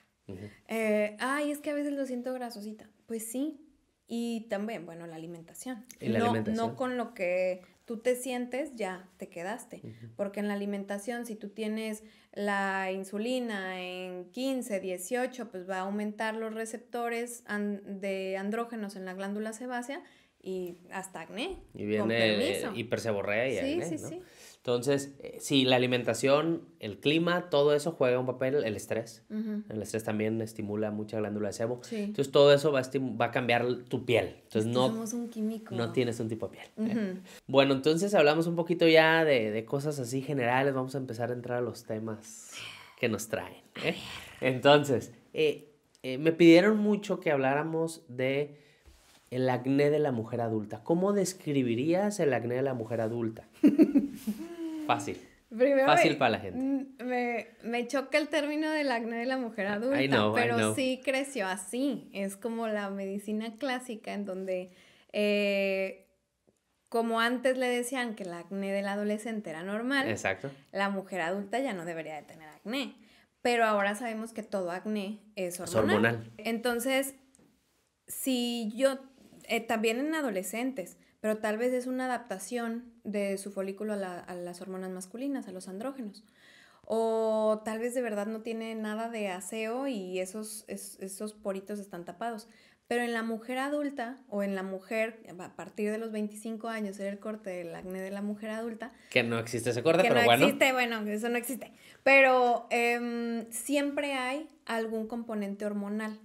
Eh, ay, es que a veces lo siento grasosita. Pues sí. Y también, bueno, la alimentación. no, no con lo que tú te sientes, ya te quedaste. Porque en la alimentación, si tú tienes la insulina en 15, 18, pues va a aumentar los receptores de andrógenos en la glándula sebácea y hasta acné. Y viene hiperseborrea y sí, acné, sí, sí. Entonces, eh, si la alimentación, el clima, todo eso juega un papel, el estrés. El estrés también estimula mucha glándula de sebo. Entonces, todo eso va a, va a cambiar tu piel. Entonces, no, químico. no tienes un tipo de piel. ¿eh? Bueno, entonces hablamos un poquito ya de, cosas así generales. Vamos a empezar a entrar a los temas que nos traen. ¿eh? Entonces, me pidieron mucho que habláramos de el acné de la mujer adulta. ¿Cómo describirías el acné de la mujer adulta? Fácil. Fácil para la gente. Mm, me, choca el término del acné de la mujer adulta, pero sí creció así. Es como la medicina clásica en donde, eh, como antes le decían que el acné del adolescente era normal, Exacto. la mujer adulta ya no debería de tener acné. Pero ahora sabemos que todo acné es hormonal. Es hormonal. Entonces, si yo, eh, también en adolescentes, pero tal vez es una adaptación de su folículo a, las hormonas masculinas, a los andrógenos. O tal vez de verdad no tiene nada de aseo y esos, esos poritos están tapados. Pero en la mujer adulta o en la mujer a partir de los 25 años el corte del acné de la mujer adulta. Que no existe ese corte, que no bueno. existe, bueno, eso no existe. Pero em, siempre hay algún componente hormonal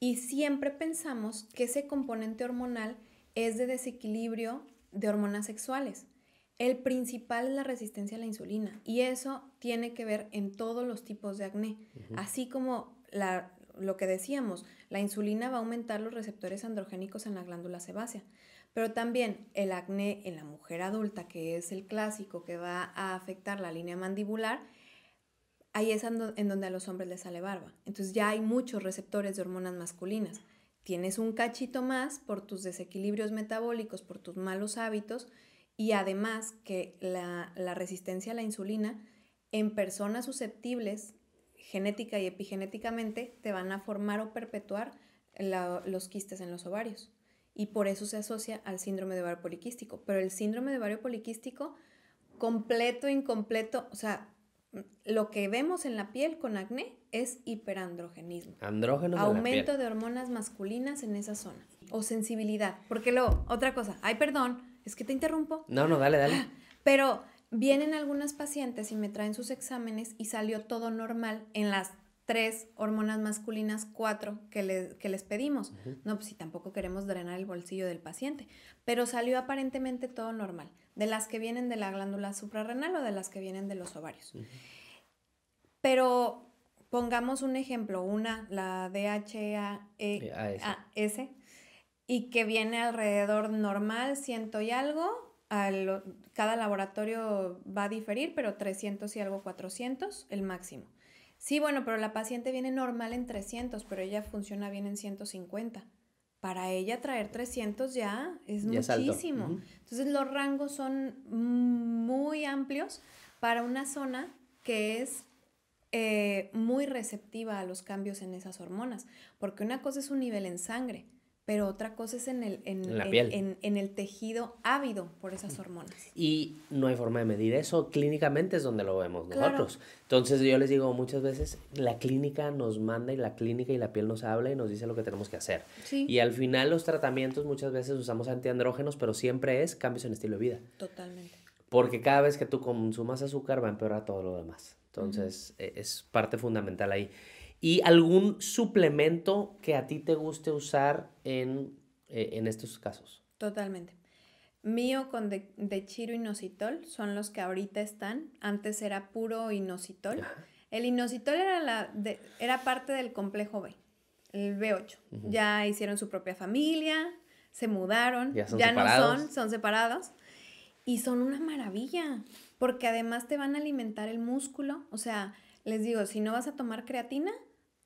y siempre pensamos que ese componente hormonal es de desequilibrio de hormonas sexuales. El principal es la resistencia a la insulina y eso tiene que ver en todos los tipos de acné, así como lo que decíamos, la insulina va a aumentar los receptores androgénicos en la glándula sebácea, pero también el acné en la mujer adulta, que es el clásico que va a afectar la línea mandibular, ahí es en donde a los hombres les sale barba. Entonces ya hay muchos receptores de hormonas masculinas tienes un cachito más por tus desequilibrios metabólicos, por tus malos hábitos y además que la, resistencia a la insulina en personas susceptibles genética y epigenéticamente te van a formar o perpetuar los quistes en los ovarios. Y por eso se asocia al síndrome de ovario poliquístico. Pero el síndrome de ovario poliquístico, completo, incompleto, o sea, lo que vemos en la piel con acné es hiperandrogenismo. Andrógeno Aumento de, de hormonas masculinas en esa zona. O sensibilidad. Porque luego, otra cosa, ay, perdón, es que te interrumpo. No, no, dale, dale. Pero vienen algunas pacientes y me traen sus exámenes y salió todo normal en las tres hormonas masculinas, cuatro que, les pedimos. No, pues si tampoco queremos drenar el bolsillo del paciente. Pero salió aparentemente todo normal, de las que vienen de la glándula suprarrenal o de las que vienen de los ovarios. Pero pongamos un ejemplo, una, la DHAS, e e y que viene alrededor normal, ciento y algo, cada laboratorio va a diferir, pero 300 y algo, 400, el máximo. Sí, bueno, pero la paciente viene normal en 300, pero ella funciona bien en 150. Para ella traer 300 ya es muchísimo. Entonces los rangos son muy amplios para una zona que es eh, muy receptiva a los cambios en esas hormonas, porque una cosa es un nivel en sangre, pero otra cosa es en el, en, el tejido ávido por esas hormonas. Y no hay forma de medir eso, clínicamente es donde lo vemos nosotros. Entonces yo les digo muchas veces, la clínica nos manda y la clínica y la piel nos habla y nos dice lo que tenemos que hacer. Y al final los tratamientos muchas veces usamos antiandrógenos, pero siempre es cambios en estilo de vida. Totalmente. Porque cada vez que tú consumas azúcar va a empeorar todo lo demás. Entonces e-, es parte fundamental ahí y algún suplemento que a ti te guste usar en, eh, estos casos. Totalmente. Mío con de, chiro inositol son los que ahorita están. Antes era puro inositol. El inositol era, la era parte del complejo B, el B8. Ya hicieron su propia familia, se mudaron, ya, no son, son separados. Y son una maravilla, porque además te van a alimentar el músculo. O sea, les digo, si no vas a tomar creatina,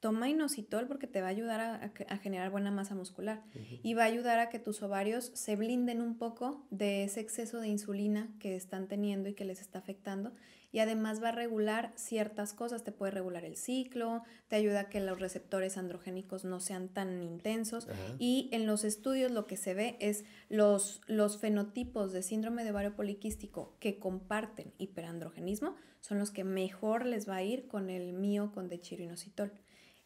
toma inositol porque te va a ayudar a, generar buena masa muscular y va a ayudar a que tus ovarios se blinden un poco de ese exceso de insulina que están teniendo y que les está afectando. Y además va a regular ciertas cosas, te puede regular el ciclo, te ayuda a que los receptores androgénicos no sean tan intensos. Y en los estudios lo que se ve es los, los fenotipos de síndrome de ovario poliquístico que comparten hiperandrogenismo son los que mejor les va a ir con el mío con dechiroinositol.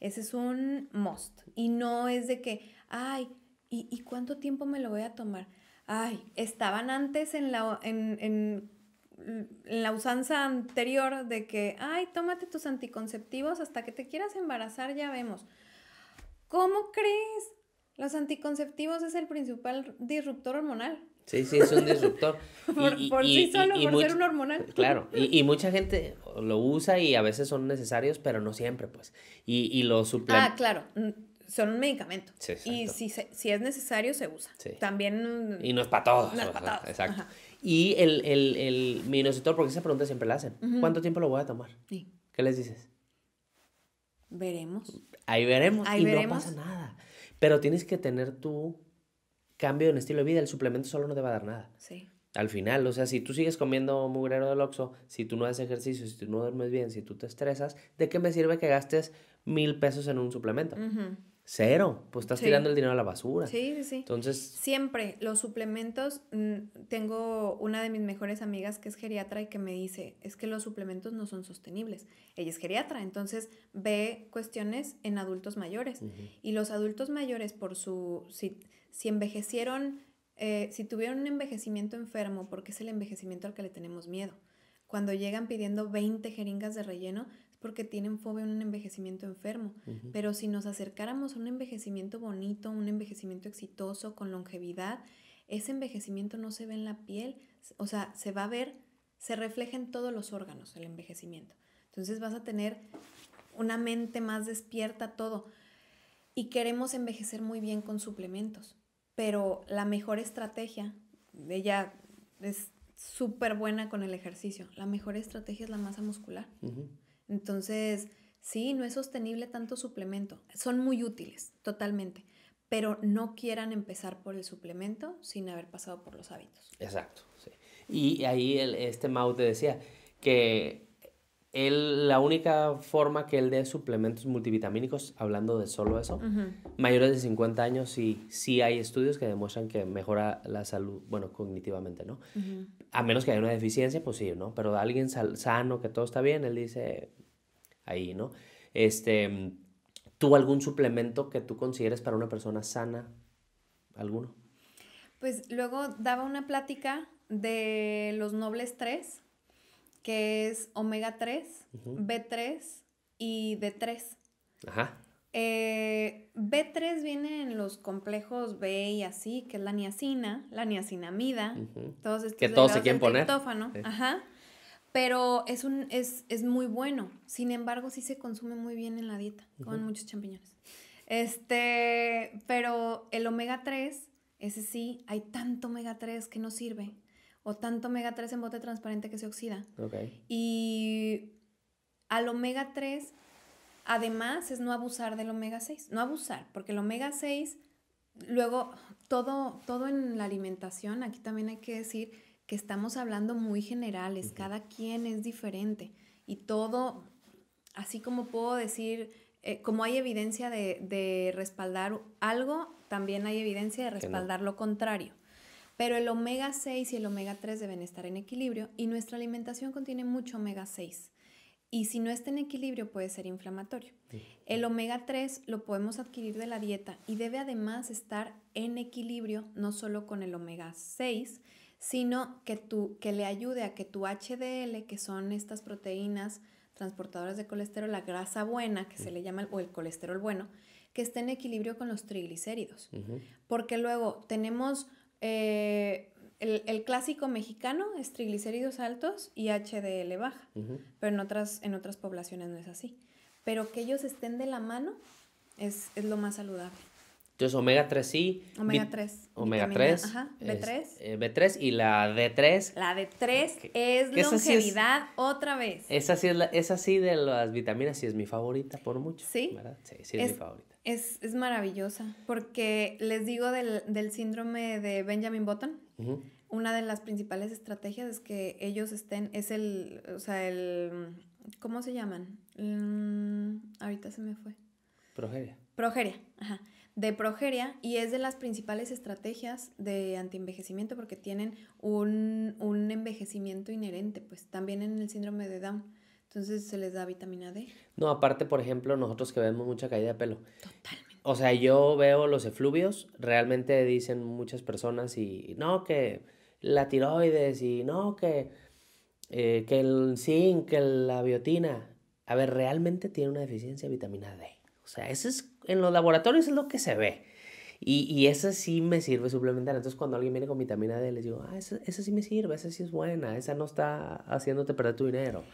Ese es un must. Y no es de que, ay, ¿y, cuánto tiempo me lo voy a tomar? Ay, estaban antes en la, en, en la usanza anterior de que, ay, tómate tus anticonceptivos hasta que te quieras embarazar, ya vemos. ¿Cómo crees? Los anticonceptivos es el principal disruptor hormonal. Sí, sí, es un disruptor. por, sí solo, por ser un hormonal. Claro, y, mucha gente lo usa y a veces son necesarios, pero no siempre, pues. Y, lo suplanta Ah, claro, son un medicamento. Sí, y si, es necesario, se usa. Sí. También... Y no es para todos. Exacto. Y el, el, minocitor, porque esa pregunta siempre la hacen. ¿Cuánto tiempo lo voy a tomar? Sí. ¿Qué les dices? Veremos. Ahí veremos. Ahí y no pasa nada. Pero tienes que tener tú cambio en estilo de vida, el suplemento solo no te va a dar nada. Sí. Al final, o sea, si tú sigues comiendo mugrero de loxo, si tú no haces ejercicio, si tú no duermes bien, si tú te estresas, ¿de qué me sirve que gastes mil pesos en un suplemento? Cero, pues estás tirando el dinero a la basura. Sí, sí, sí. Entonces... Siempre los suplementos, mm, tengo una de mis mejores amigas que es geriatra y que me dice, es que los suplementos no son sostenibles. Ella es geriatra, entonces ve cuestiones en adultos mayores. Y los adultos mayores por su si envejecieron, eh, si tuvieron un envejecimiento enfermo, porque es el envejecimiento al que le tenemos miedo. Cuando llegan pidiendo 20 jeringas de relleno, es porque tienen fobia en un envejecimiento enfermo. Pero si nos acercáramos a un envejecimiento bonito, un envejecimiento exitoso, con longevidad, ese envejecimiento no se ve en la piel, o sea, se va a ver, se refleja en todos los órganos el envejecimiento. Entonces vas a tener una mente más despierta, todo. Y queremos envejecer muy bien con suplementos pero la mejor estrategia, ella es súper buena con el ejercicio, la mejor estrategia es la masa muscular. Entonces, sí, no es sostenible tanto suplemento, son muy útiles, totalmente, pero no quieran empezar por el suplemento sin haber pasado por los hábitos. Exacto, sí. Y ahí el, este Mau te decía que la única forma que él dé suplementos multivitamínicos, hablando de solo eso, mayores de 50 años sí, sí hay estudios que demuestran que mejora la salud, bueno, cognitivamente, ¿no? A menos que haya una deficiencia, pues sí, ¿no? Pero alguien sano, que todo está bien, él dice ahí, ¿no? Este, ¿tú algún suplemento que tú consideres para una persona sana? ¿Alguno? Pues luego daba una plática de los nobles tres que es omega 3, B3 y D3. Ajá. Eh, B3 viene en los complejos B y así, que es la niacina, la niacinamida, todos que todos se quieren poner. Ajá. Pero es, un, es, muy bueno. Sin embargo, sí se consume muy bien en la dieta. con muchos champiñones. Este, pero el omega 3, ese sí, hay tanto omega 3 que no sirve o tanto omega 3 en bote transparente que se oxida. Y al omega 3, además, es no abusar del omega 6. No abusar, porque el omega 6, luego, todo, todo en la alimentación, aquí también hay que decir que estamos hablando muy generales, cada quien es diferente y todo, así como puedo decir, eh, como hay evidencia de, respaldar algo, también hay evidencia de respaldar lo contrario. Pero el omega 6 y el omega 3 deben estar en equilibrio y nuestra alimentación contiene mucho omega 6. Y si no está en equilibrio puede ser inflamatorio. El omega 3 lo podemos adquirir de la dieta y debe además estar en equilibrio no solo con el omega 6, sino que, tu, que le ayude a que tu HDL, que son estas proteínas transportadoras de colesterol, la grasa buena, que se le llama, o el colesterol bueno, que esté en equilibrio con los triglicéridos. Porque luego tenemos eh, el, clásico mexicano es triglicéridos altos y HDL baja, pero en otras, en otras poblaciones no es así. Pero que ellos estén de la mano es, lo más saludable. Entonces, omega 3 sí. Omega 3. Omega 3. Ajá, B3. Eh, B3 y la D3. La D3 es longevidad otra vez. Esa sí, es la, esa sí de las vitaminas sí es mi favorita por mucho. Sí. Sí, sí es mi favorita es, es maravillosa, porque les digo del, síndrome de Benjamin Button. Una de las principales estrategias es que ellos estén, es el, o sea, el, ¿cómo se llaman? ahorita se me fue. Progeria. Progeria, ajá. De progeria y es de las principales estrategias de antienvejecimiento porque tienen un envejecimiento inherente, pues también en el síndrome de Down. Entonces, ¿se les da vitamina D? No, aparte, por ejemplo, nosotros que vemos mucha caída de pelo. Totalmente. O sea, yo veo los efluvios, realmente dicen muchas personas y no, que la tiroides y no, que, eh, que el zinc, que la biotina. A ver, realmente tiene una deficiencia de vitamina D. O sea, eso es, en los laboratorios es lo que se ve. Y, y esa sí me sirve suplementar. Entonces, cuando alguien viene con vitamina D, les digo, ah, esa, esa sí me sirve, esa sí es buena, esa no está haciéndote perder tu dinero.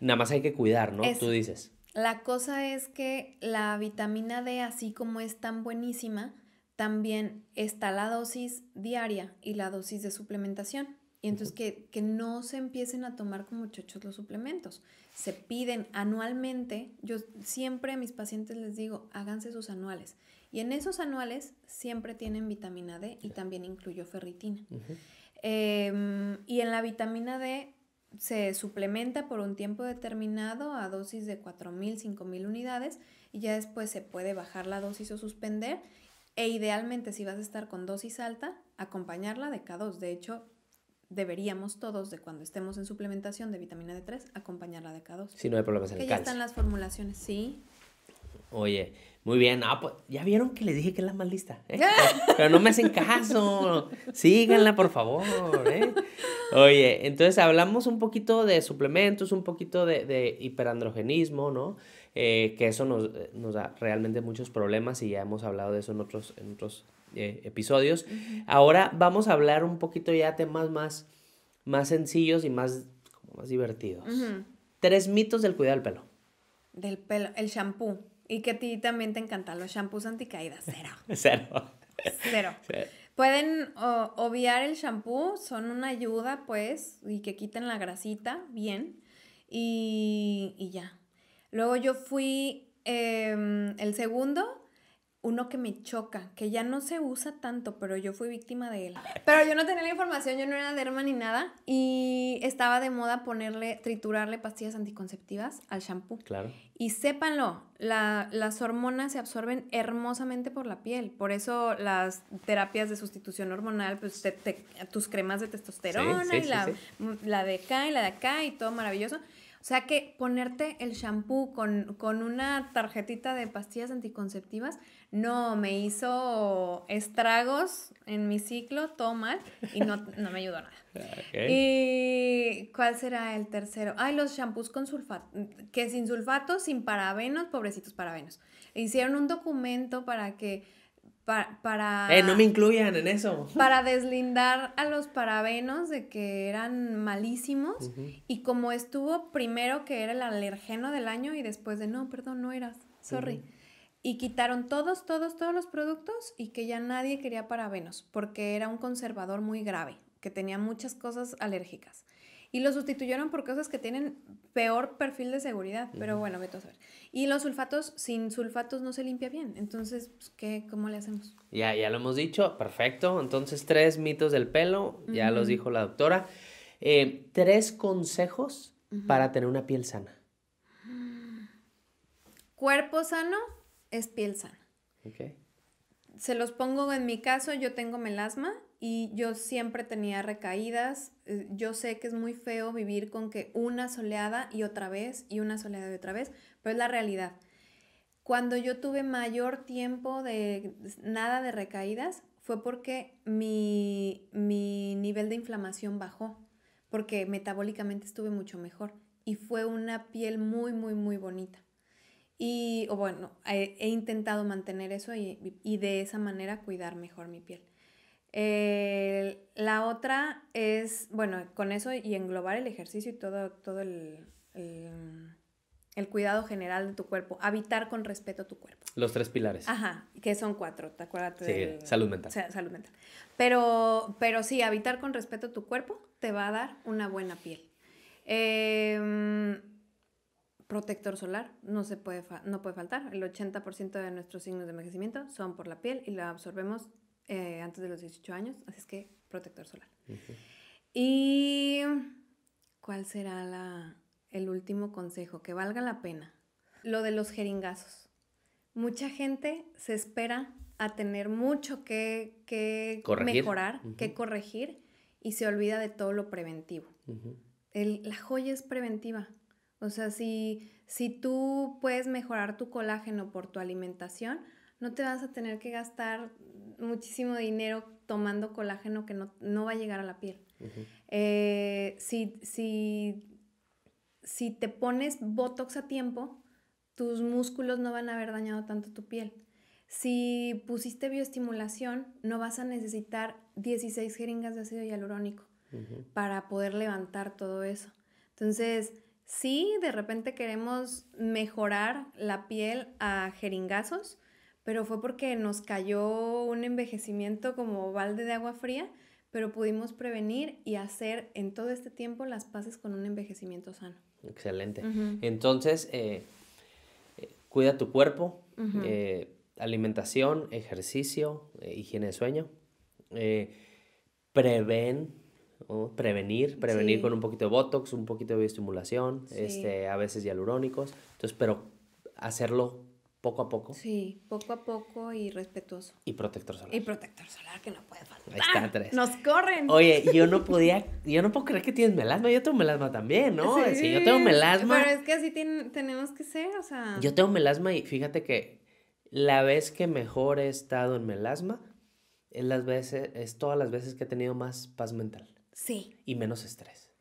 Nada más hay que cuidar, ¿no? Tú dices. La cosa es que la vitamina D, así como es tan buenísima, también está la dosis diaria y la dosis de suplementación. Y entonces que, no se empiecen a tomar como chochos los suplementos. Se piden anualmente. Yo siempre a mis pacientes les digo, háganse sus anuales. Y en esos anuales siempre tienen vitamina D y también incluyo ferritina. Em, y en la vitamina D se suplementa por un tiempo determinado a dosis de 4.000, 5.000 unidades y ya después se puede bajar la dosis o suspender. E idealmente si vas a estar con dosis alta, acompañarla de K2. De hecho, deberíamos todos, de cuando estemos en suplementación de vitamina D3, acompañarla de K2. Si no hay problemas en ya están las formulaciones, sí. Oye, muy bien, ah, pues, ya vieron que les dije que es la más lista. ¿eh? Pero, no me hacen caso. Síganla, por favor. ¿eh? Oye, entonces hablamos un poquito de suplementos, un poquito de, de hiperandrogenismo, ¿no? Eh, que eso nos, da realmente muchos problemas y ya hemos hablado de eso en otros, otros episodios. Ahora vamos a hablar un poquito ya temas más, más sencillos y más, más divertidos. Tres mitos del cuidado del pelo. Del pelo, el shampoo. Y que a ti también te encantan los shampoos anticaídas. Cero. Cero. Cero. Cero. Pueden obviar el shampoo, son una ayuda, pues, y que quiten la grasita bien. Y, ya. Luego yo fui em, el segundo, uno que me choca, que ya no se usa tanto, pero yo fui víctima de él. Pero yo no tenía la información, yo no era derma ni nada, y estaba de moda ponerle, triturarle pastillas anticonceptivas al shampoo. Claro. Y sépanlo, las hormonas se absorben hermosamente por la piel, por eso las terapias de sustitución hormonal, pues tus cremas de testosterona y mm, la, de acá y la de acá y todo maravilloso. O sea que ponerte el shampoo con, con una tarjetita de pastillas anticonceptivas, no, me hizo estragos en mi ciclo, todo mal, y no, me ayudó nada. ¿Y cuál será el tercero? Ay, los shampoos con sulfato, que sin sulfato, sin parabenos, pobrecitos parabenos. Hicieron un documento para que para, para... Eh, no me incluyan en eso. Para deslindar a los parabenos de que eran malísimos y como estuvo primero que era el alergeno del año y después de no, perdón, no eras, sorry y quitaron todos, todos, todos los productos y que ya nadie quería parabenos porque era un conservador muy grave, que tenía muchas cosas alérgicas. Y lo sustituyeron por cosas que tienen peor perfil de seguridad, pero bueno, vete a saber. Y los sulfatos, sin sulfatos no se limpia bien. Entonces, pues, ¿qué, ¿cómo le hacemos? Ya, ya lo hemos dicho, perfecto. Entonces, tres mitos del pelo, ya los dijo la doctora. Eh, tres consejos para tener una piel sana. Cuerpo sano, es piel sana. Se los pongo en mi caso, yo tengo melasma y yo siempre tenía recaídas. Eh, yo sé que es muy feo vivir con que una soleada y otra vez y una soleada y otra vez, pero es la realidad. Cuando yo tuve mayor tiempo de nada de recaídas fue porque mi nivel de inflamación bajó, porque metabólicamente estuve mucho mejor y fue una piel muy, muy, muy bonita. Y o bueno, he, intentado mantener eso y, de esa manera cuidar mejor mi piel. la otra es, bueno, con eso y englobar el ejercicio y todo, todo el, el, cuidado general de tu cuerpo. Habitar con respeto tu cuerpo. Los tres pilares. Ajá, que son cuatro, ¿te acuerdas? Sí, salud mental. salud mental. Pero, pero sí, habitar con respeto tu cuerpo te va a dar una buena piel. Eh, protector solar no, se puede no puede faltar. El 80% de nuestros signos de envejecimiento son por la piel y la absorbemos eh, antes de los 18 años, así es que protector solar. ¿Y cuál será la, el último consejo? Que valga la pena. Lo de los jeringazos. Mucha gente se espera a tener mucho que, que mejorar, que corregir, y se olvida de todo lo preventivo. la joya es preventiva. O sea, si, tú puedes mejorar tu colágeno por tu alimentación, no te vas a tener que gastar muchísimo dinero tomando colágeno que no, va a llegar a la piel. Eh, si, si, si, te pones Botox a tiempo, tus músculos no van a haber dañado tanto tu piel. Si pusiste bioestimulación, no vas a necesitar 16 jeringas de ácido hialurónico para poder levantar todo eso. Entonces, Sí, de repente queremos mejorar la piel a jeringazos, pero fue porque nos cayó un envejecimiento como balde de agua fría, pero pudimos prevenir y hacer en todo este tiempo las paces con un envejecimiento sano. Excelente. Entonces, eh, eh, cuida tu cuerpo, eh, alimentación, ejercicio, higiene de sueño, prevén prevenir, prevenir con un poquito de botox, un poquito de estimulación, este, a veces hialurónicos. Entonces, pero hacerlo poco a poco. Sí, poco a poco y respetuoso. Y protector solar. Y protector solar que no puede faltar. Nos corren. Oye, yo no podía, yo no puedo creer que tienes melasma. Yo tengo melasma también, ¿no? Sí, yo tengo melasma. Pero es que así tenemos que ser, o sea. Yo tengo melasma y fíjate que la vez que mejor he estado en melasma es las veces, es todas las veces que he tenido más paz mental. Sí. Y menos estrés.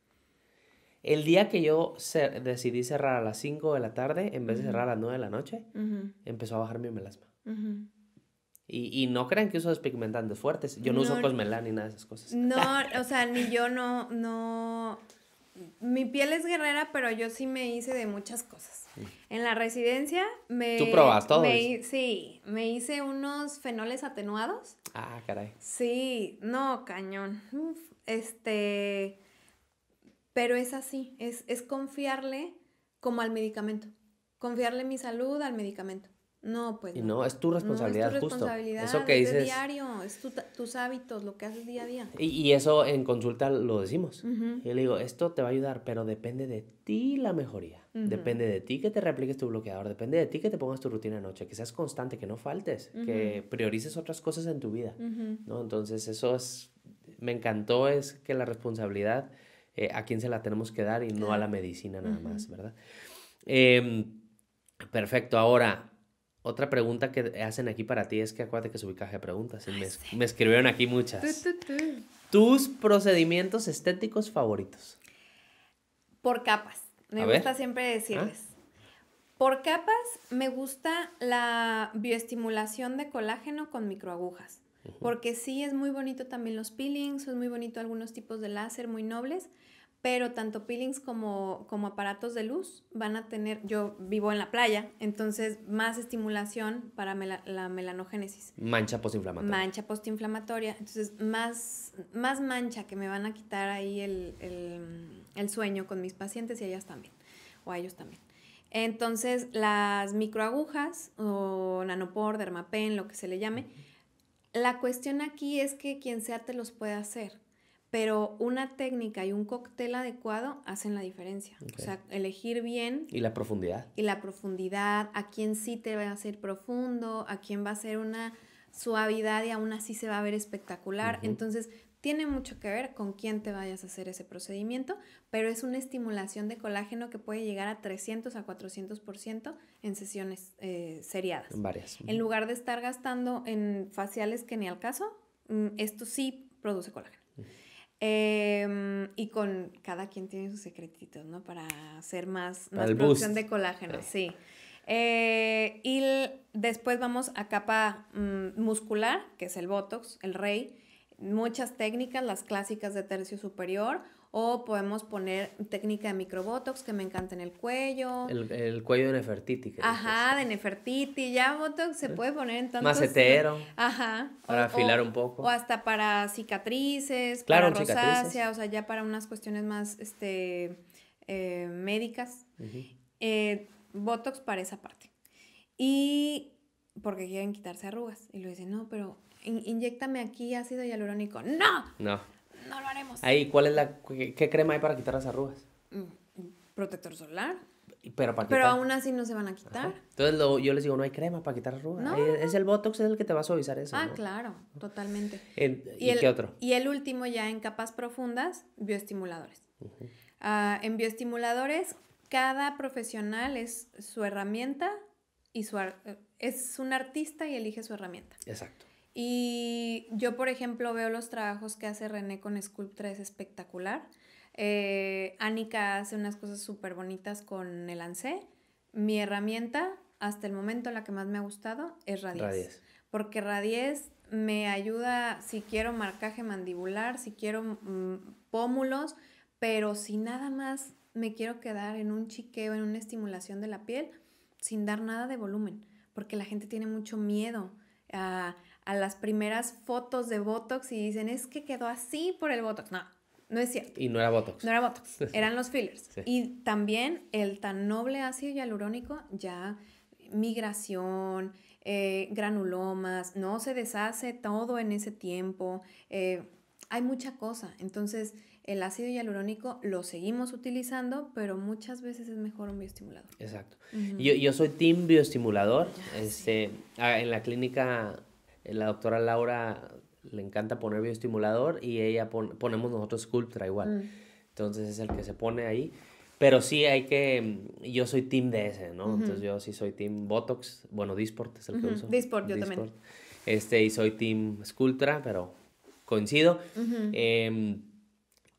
El día que yo decidí cerrar a las 5 de la tarde, en vez de cerrar a las 9 de la noche, empezó a bajar mi melasma. y, no crean que uso despigmentantes fuertes. Yo no, uso cosmelán ni nada de esas cosas. No, o sea, ni yo no, no... Mi piel es guerrera, pero yo sí me hice de muchas cosas. En la residencia me... Tú probas todo. Me, sí, me hice unos fenoles atenuados. Ah, caray. Sí, no, cañón. Uf, este, pero es así, es, es confiarle como al medicamento, confiarle mi salud al medicamento. No, pues. Y no, es tu responsabilidad, es tu justo. Responsabilidad, eso que es diario, es tus hábitos, lo que haces día a día. Y, y eso en consulta lo decimos. Yo le digo, esto te va a ayudar, pero depende de ti la mejoría. Depende de ti que te repliques tu bloqueador, depende de ti que te pongas tu rutina de noche, que seas constante, que no faltes, que priorices otras cosas en tu vida. ¿no? Entonces, eso es me encantó es que la responsabilidad eh, a quién se la tenemos que dar y no a la medicina nada más, ¿verdad? Em, perfecto, ahora otra pregunta que hacen aquí para ti es que acuérdate que subí caja de preguntas. me, escribieron aquí muchas. Tus procedimientos estéticos favoritos. Por capas. Me gusta siempre decirles. Ah. Por capas me gusta la bioestimulación de colágeno con microagujas porque sí es muy bonito también los peelings, es muy bonito algunos tipos de láser muy nobles, pero tanto peelings como, como aparatos de luz van a tener, yo vivo en la playa, entonces más estimulación para la melanogénesis. Mancha postinflamatoria. Mancha postinflamatoria, entonces más, más mancha que me van a quitar ahí el, el, el sueño con mis pacientes y ellas también, o a ellos también. Entonces las microagujas o nanopor, dermapen, lo que se le llame, la cuestión aquí es que quien sea te los puede hacer, pero una técnica y un cóctel adecuado hacen la diferencia. O sea, elegir bien. Y la profundidad. Y la profundidad, a quién sí te va a ser profundo, a quién va a ser una suavidad y aún así se va a ver espectacular. Entonces, tiene mucho que ver con quién te vayas a hacer ese procedimiento, pero es una estimulación de colágeno que puede llegar a 300 a 400% en sesiones eh, seriadas. Varias. En lugar de estar gastando en faciales que ni al caso, mm, esto sí produce colágeno. Em, y con cada quien tiene sus secretitos, ¿no? Para hacer más, producción de colágeno, sí. Eh, y después vamos a capa mm, muscular, que es el Botox, el Rey muchas técnicas, las clásicas de tercio superior, o podemos poner técnica de microbotox que me encanta en el cuello. El, cuello de Nefertiti. Ajá, de Nefertiti. Ya Botox se eh, puede poner en tantos... Macetero. Ajá. Para afilar un poco. O hasta para cicatrices, para rosácea, o sea, ya para unas cuestiones más este, eh, médicas. Eh, botox para esa parte. Y porque quieren quitarse arrugas. Y lo dicen, no, pero inyectame aquí ácido hialurónico. ¡No! No. No lo haremos. Ahí, ¿cuál es la, qué, crema hay para quitar las arrugas? Mm, mm, protector solar. Pero, Pero aún así no se van a quitar. Entonces yo les digo, no hay crema para quitar arrugas. es, el Botox es el que te va a suavizar eso. Ah, claro, totalmente. ¿Y, el, qué otro? Y el último ya en capas profundas, bioestimuladores. Ah, en bioestimuladores, cada profesional es su herramienta y su... Eh, es un artista y elige su herramienta. Exacto. Y yo, por ejemplo, veo los trabajos que hace René con Sculptra, es espectacular. Eh, Anika hace unas cosas súper bonitas con el ANSE. Mi herramienta, hasta el momento la que más me ha gustado, es Radies. Porque Radies me ayuda si quiero marcaje mandibular, si quiero mm, pómulos, pero si nada más me quiero quedar en un chiqueo, en una estimulación de la piel, sin dar nada de volumen, porque la gente tiene mucho miedo a a las primeras fotos de Botox y dicen, es que quedó así por el Botox. No, no es cierto. Y no era Botox. No era Botox, eran los fillers. Y también el tan noble ácido hialurónico ya migración, eh, granulomas, no se deshace todo en ese tiempo. Eh, hay mucha cosa. Entonces, el ácido hialurónico lo seguimos utilizando, pero muchas veces es mejor un bioestimulador. Exacto. yo, yo, soy team bioestimulador. Este, ah, en la clínica la doctora Laura le encanta poner bioestimulador y ella ponemos nosotros Sculptra igual. Mm. Entonces es el que se pone ahí. Pero sí hay que. Yo soy team de ese, ¿no? Entonces yo sí soy team Botox. Bueno, Disport es el que uso. Disport, yo también. Este, y soy team Sculptra, pero coincido. Em,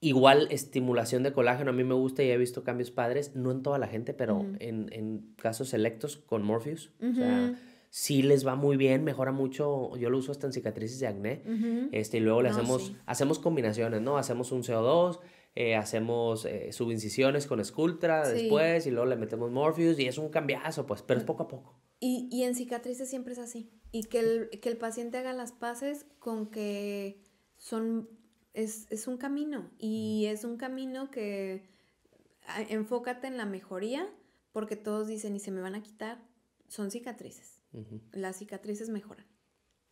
igual estimulación de colágeno. A mí me gusta y he visto cambios padres. No en toda la gente, pero en, en, casos selectos con Morpheus. O sea si les va muy bien, mejora mucho. Yo lo uso hasta en cicatrices de acné. este, y luego le hacemos, hacemos combinaciones, ¿no? Hacemos un CO2, eh, hacemos eh, subincisiones con Sculptra después y luego le metemos Morpheus y es un cambiazo, pues, pero es mm. poco a poco. Y, y en cicatrices siempre es así. Y que el, que el paciente haga las paces con que son, es, es un camino y mm. es un camino que enfócate en la mejoría porque todos dicen y se me van a quitar, son cicatrices las cicatrices mejoran.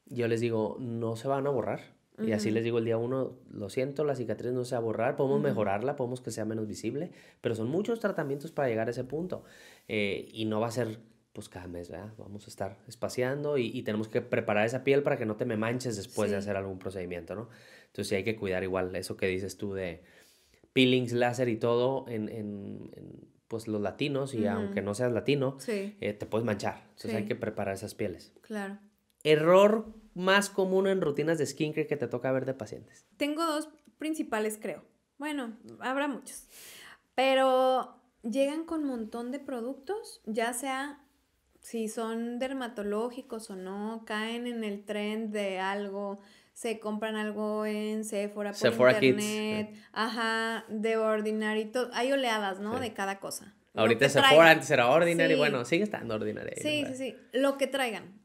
Yo les digo, no se van a borrar. Y así les digo el día uno, lo siento, la cicatriz no se va a borrar, podemos mejorarla, podemos que sea menos visible, pero son muchos tratamientos para llegar a ese punto. Eh, y no va a ser pues cada mes, ¿verdad? Vamos a estar espaciando y, tenemos que preparar esa piel para que no te me manches después de hacer algún procedimiento, ¿no? Entonces hay que cuidar igual eso que dices tú de peelings, láser y todo en pues los latinos y aunque no seas latino, eh, te puedes manchar. Entonces hay que preparar esas pieles. Claro. Error más común en rutinas de skincare que te toca ver de pacientes. Tengo dos principales, creo. Bueno, habrá muchos. Pero llegan con un montón de productos, ya sea si son dermatológicos o no, caen en el tren de algo, se compran algo en Sephora por Sephora internet, ajá, de Ordinary, hay oleadas, ¿no? De cada cosa. Ahorita Sephora, antes era Ordinary, bueno, sigue estando Ordinary. Sí, sí, sí, lo que traigan,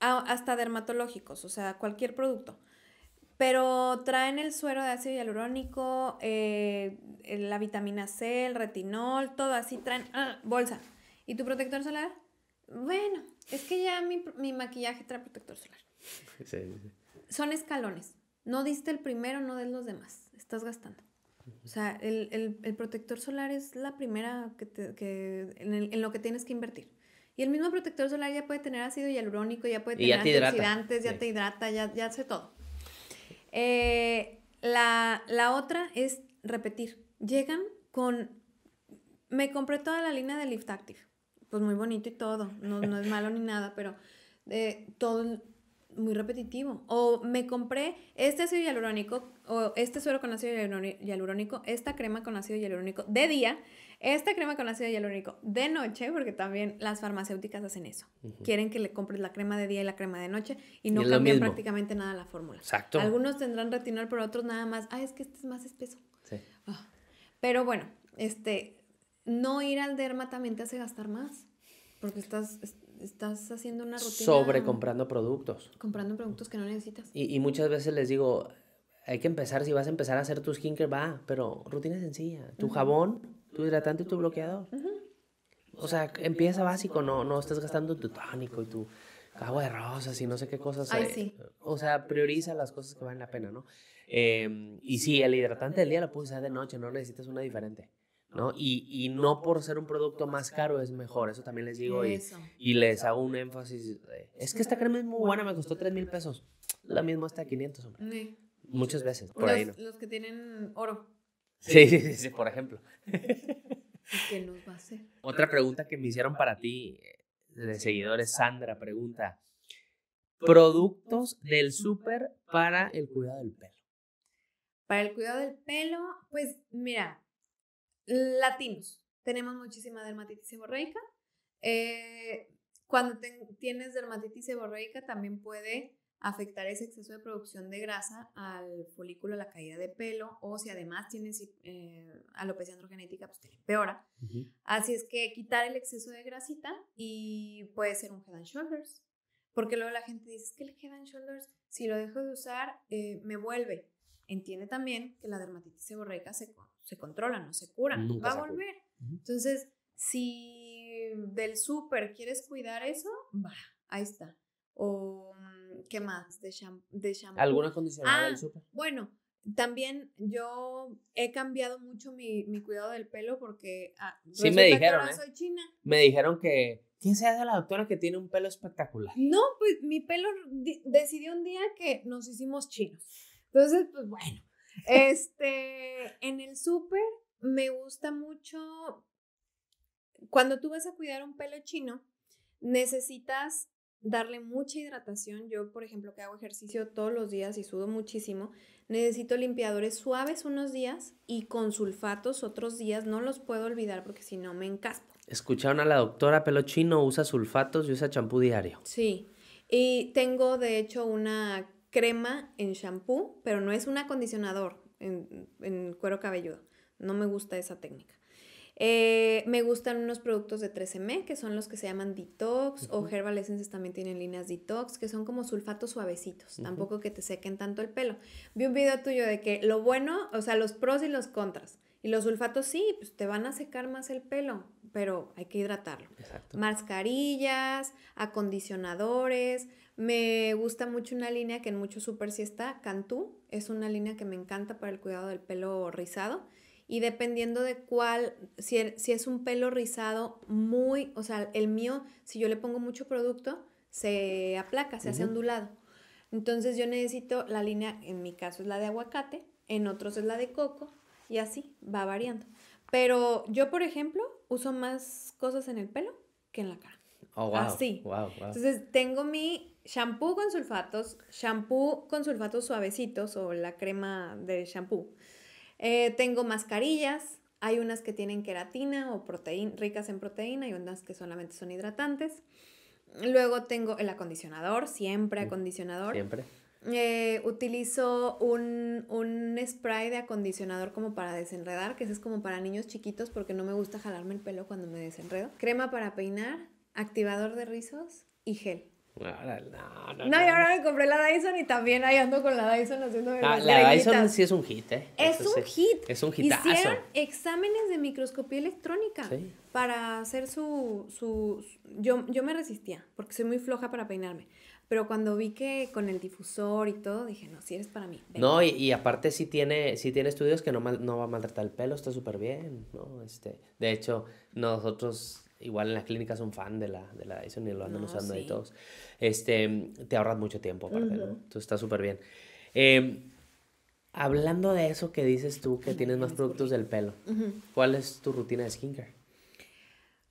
hasta dermatológicos, o sea, cualquier producto. Pero traen el suero de ácido hialurónico, eh, la vitamina C, el retinol, todo así, traen ah, bolsa. ¿Y tu protector solar? Bueno, es que ya mi, mi maquillaje trae protector solar. Sí, sí son escalones. No diste el primero, no des los demás. Estás gastando. O sea, el, protector solar es la primera que, que en, lo que tienes que invertir. Y el mismo protector solar ya puede tener ácido hialurónico, ya puede tener antioxidantes, ya, te, hidrata, ya, ya hace todo. Eh, la, otra es repetir. Llegan con... Me compré toda la línea de Lift Active. Pues muy bonito y todo. No, es malo ni nada, pero eh, todo, muy repetitivo. O me compré este ácido hialurónico, o este suero con ácido hialurónico, esta crema con ácido hialurónico de día, esta crema con ácido hialurónico de noche, porque también las farmacéuticas hacen eso. Quieren que le compres la crema de día y la crema de noche y no cambien prácticamente nada la fórmula. Exacto. Algunos tendrán retinol, pero otros nada más, ah, es que este es más espeso. Sí. Ah. Pero bueno, este, no ir al derma también te hace gastar más, porque estás estás haciendo una rutina. Sobre comprando productos. Comprando productos que no necesitas. Y, muchas veces les digo, hay que empezar, si vas a empezar a hacer tu skincare, va, pero rutina sencilla. Tu jabón, tu hidratante y tu bloqueador. O sea, empieza básico, no, no estás gastando tu tónico y tu agua de rosas y no sé qué cosas. Eh, o sea, prioriza las cosas que valen la pena, ¿no? Em, y sí, el hidratante del día lo puedes usar de noche, no necesitas una diferente. Y, no por ser un producto más caro es mejor, eso también les digo y, y les hago un énfasis. es que esta crema es muy buena, me costó 3 mil pesos. La misma está a 500, hombre. Muchas veces, por los, que tienen oro. Sí, sí, sí, por ejemplo. ¿Qué Otra pregunta que me hicieron para ti eh, de seguidores, Sandra pregunta, productos del súper para el cuidado del pelo. Para el cuidado del pelo, pues mira, latinos tenemos muchísima dermatitis seborreica. Eh, cuando tienes dermatitis seborreica también puede afectar ese exceso de producción de grasa al folículo, la caída de pelo, o si además tienes eh, alopecia androgenética, pues te empeora. Así es que quitar el exceso de grasita y puede ser un head and shoulders, porque luego la gente dice, es que el head and shoulders, si lo dejo de usar, eh, me vuelve. Entiende también que la dermatitis seborreica se, se controlan, no se curan, va a volver. Entonces, si del súper quieres cuidar eso, va, ahí está. O, mm, ¿qué más? De, ¿Alguna condicionada del ah, súper? Bueno, también yo he cambiado mucho mi, cuidado del pelo porque ah, sí me dijeron, ¿eh? soy china. Me dijeron que ¿quién se hace la doctora que tiene un pelo espectacular? No, pues mi pelo decidió un día que nos hicimos chinos. Entonces, pues bueno, este, en el súper me gusta mucho, cuando tú vas a cuidar un pelo chino, necesitas darle mucha hidratación. Yo, por ejemplo, que hago ejercicio todos los días y sudo muchísimo, necesito limpiadores suaves unos días y con sulfatos otros días. No los puedo olvidar porque si no me encaspo. Escucharon a la doctora Pelo Chino, usa sulfatos y usa champú diario. Sí. Y tengo de hecho una crema en shampoo, pero no es un acondicionador en, cuero cabelludo. No me gusta esa técnica. Eh, me gustan unos productos de 3M, que son los que se llaman detox, o Herbal Essences también tienen líneas detox, que son como sulfatos suavecitos, tampoco que te sequen tanto el pelo. Vi un video tuyo de que lo bueno, o sea, los pros y los contras. Y los sulfatos sí, pues te van a secar más el pelo, pero hay que hidratarlo. Mascarillas, acondicionadores, me gusta mucho una línea que en muchos super si está, Cantú, es una línea que me encanta para el cuidado del pelo rizado. Y dependiendo de cuál, e, si, es un pelo rizado muy, o sea, el mío, si yo le pongo mucho producto, se aplaca, se hace ondulado. Entonces yo necesito la línea, en mi caso es la de aguacate, en otros es la de coco, y así va variando. Pero yo, por ejemplo, uso más cosas en el pelo que en la cara. Oh, wow. Así. Entonces tengo mi shampoo con sulfatos, shampoo con sulfatos suavecitos o la crema de shampoo. Eh, tengo mascarillas, hay unas que tienen queratina o proteín, ricas en proteína y unas que solamente son hidratantes. Luego tengo el acondicionador, siempre mm, acondicionador. Siempre. Eh, utilizo un, un, spray de acondicionador como para desenredar, que ese es como para niños chiquitos porque no me gusta jalarme el pelo cuando me desenredo. Crema para peinar, activador de rizos y gel no, y ahora me compré la Dyson y también ahí ando con la Dyson haciendo ah, La Dyson sí es un hit, ¿eh? Es un hit. Es un hitazo. Hicieron exámenes de microscopía electrónica para hacer su... su, yo, yo, me resistía porque soy muy floja para peinarme. Pero cuando vi que con el difusor y todo, dije, no, si sí eres para mí. No, y, aparte sí tiene, sí tiene estudios que no, mal, no va a maltratar el pelo, está súper bien, ¿no? Este, de hecho, nosotros Igual en las clínicas son fan de la, de la Dyson y lo andan usando ahí todos. Este, te ahorras mucho tiempo aparte, ¿no? Entonces está súper bien. Em, hablando de eso que dices tú, que tienes más productos del pelo, ¿cuál es tu rutina de skincare?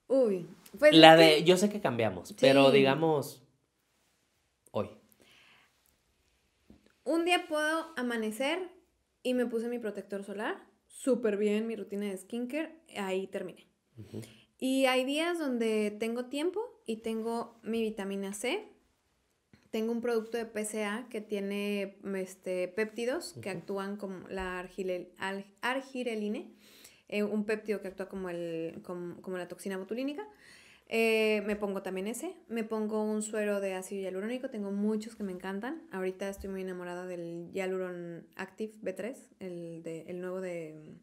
Uy, pues... La de, yo sé que cambiamos, pero digamos, hoy. Un día puedo amanecer y me puse mi protector solar, súper bien mi rutina de skincare, ahí terminé. Y hay días donde tengo tiempo y tengo mi vitamina C. Tengo un producto de PCA que tiene este, péptidos que actúan como la argireline, eh, un péptido que actúa como, el, como, como la toxina botulínica. Eh, me pongo también ese, me pongo un suero de ácido hialurónico, tengo muchos que me encantan. Ahorita estoy muy enamorada del Hyaluron Active B3, el, de, el nuevo de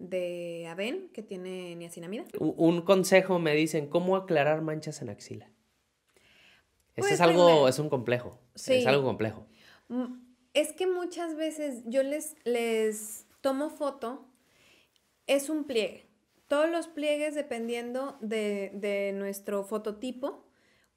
de Aven que tiene niacinamida. Un consejo me dicen, ¿cómo aclarar manchas en axila? Eso pues es algo, es un complejo. Es algo complejo. Mm, es que muchas veces yo les, les tomo foto, es un pliegue. Todos los pliegues, dependiendo de, de nuestro fototipo,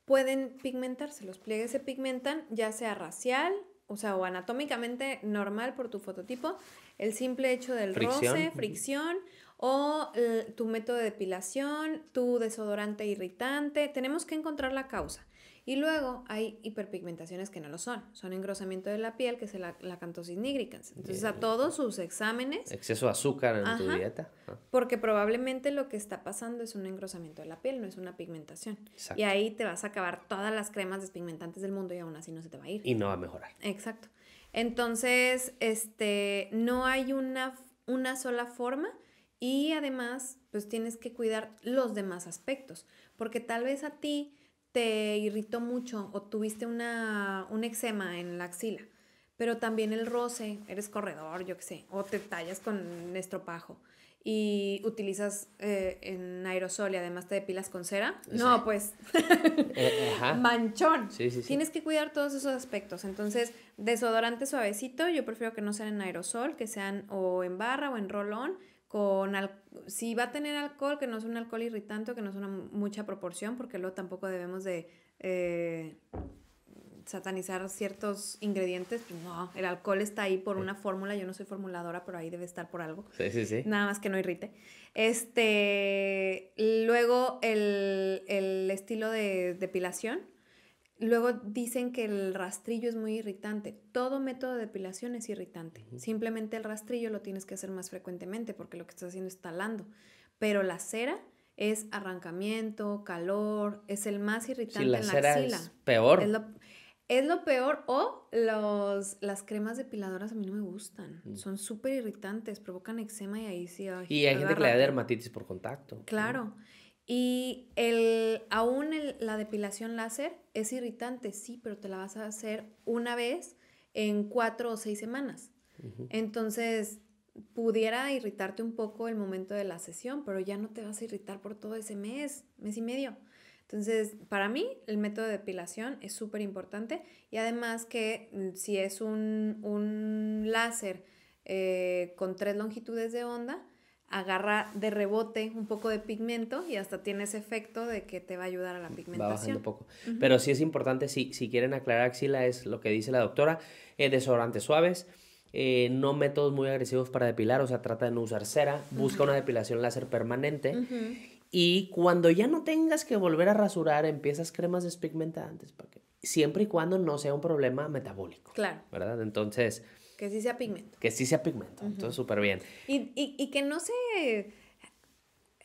pueden pigmentarse. Los pliegues se pigmentan ya sea racial, o sea, o anatómicamente normal por tu fototipo, el simple hecho del roce, fricción, o eh, tu método de depilación, tu desodorante irritante. Tenemos que encontrar la causa. Y luego hay hiperpigmentaciones que no lo son, son engrosamiento de la piel, que es la, la cantosis nigricans. Entonces, a todos sus exámenes. Exceso de azúcar en tu dieta. Porque probablemente lo que está pasando es un engrosamiento de la piel, no es una pigmentación. Y ahí te vas a acabar todas las cremas despigmentantes del mundo y aún así no se te va a ir. Y no va a mejorar. Exacto. Entonces, este, no hay una, una sola forma. Y además, pues tienes que cuidar los demás aspectos, porque tal vez a ti te irritó mucho o tuviste una, un eczema en la axila, pero también el roce, eres corredor, yo qué sé, o te tallas con estropajo y utilizas eh, en aerosol y además te depilas con cera, no, pues eh, manchón. Tienes que cuidar todos esos aspectos. Entonces, desodorante suavecito, yo prefiero que no sean en aerosol, que sean o en barra o en rolón con si va a tener alcohol, que no es un alcohol irritante que no es una mucha proporción, porque luego tampoco debemos de eh, satanizar ciertos ingredientes. Pues no, el alcohol está ahí por una fórmula, yo no soy formuladora, pero ahí debe estar por algo. Sí, sí, sí. Nada más que no irrite. Este, luego el, el estilo de depilación Luego dicen que el rastrillo es muy irritante. Todo método de depilación es irritante. Simplemente el rastrillo lo tienes que hacer más frecuentemente porque lo que estás haciendo es talando. Pero la cera es arrancamiento, calor, es el más irritante la en la cera Es peor. Es lo, peor. O los, las cremas depiladoras a mí no me gustan. Mm. Son súper irritantes, provocan eczema y ahí sí. y hay gente que le da dermatitis por contacto. Claro. Y el, aún la depilación láser es irritante, sí, pero te la vas a hacer una vez en cuatro o seis semanas. Entonces, pudiera irritarte un poco el momento de la sesión, pero ya no te vas a irritar por todo ese mes, mes y medio. Entonces, para mí, el método de depilación es súper importante y además que mm, si es un, láser eh, con tres longitudes de onda, agarra de rebote un poco de pigmento y hasta tiene ese efecto de que te va a ayudar a la pigmentación. Va bajando poco. Pero sí es importante, si, si quieren aclarar axila, es lo que dice la doctora, eh, desodorantes suaves, eh, no métodos muy agresivos para depilar, o sea, trata de no usar cera, busca una depilación láser permanente. Y cuando ya no tengas que volver a rasurar, empiezas cremas despigmentantes, para siempre y cuando no sea un problema metabólico. Claro. ¿Verdad? Entonces... Que sí sea pigmento. Que sí sea pigmento, entonces súper bien. Y, que no se...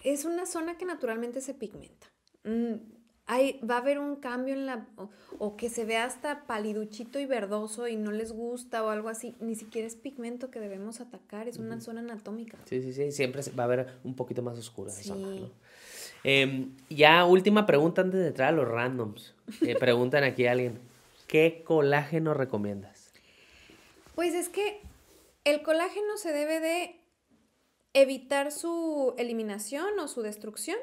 Es una zona que naturalmente se pigmenta. Mm, va a haber un cambio en la, o, que se vea hasta paliduchito y verdoso y no les gusta o algo así, ni siquiera es pigmento que debemos atacar, es una zona anatómica. Sí, sí, sí, siempre va a haber un poquito más oscura em, ya última pregunta antes de entrar a los randoms. Eh, preguntan aquí a alguien, ¿qué colágeno recomiendas? Pues es que el colágeno se debe de evitar su eliminación o su destrucción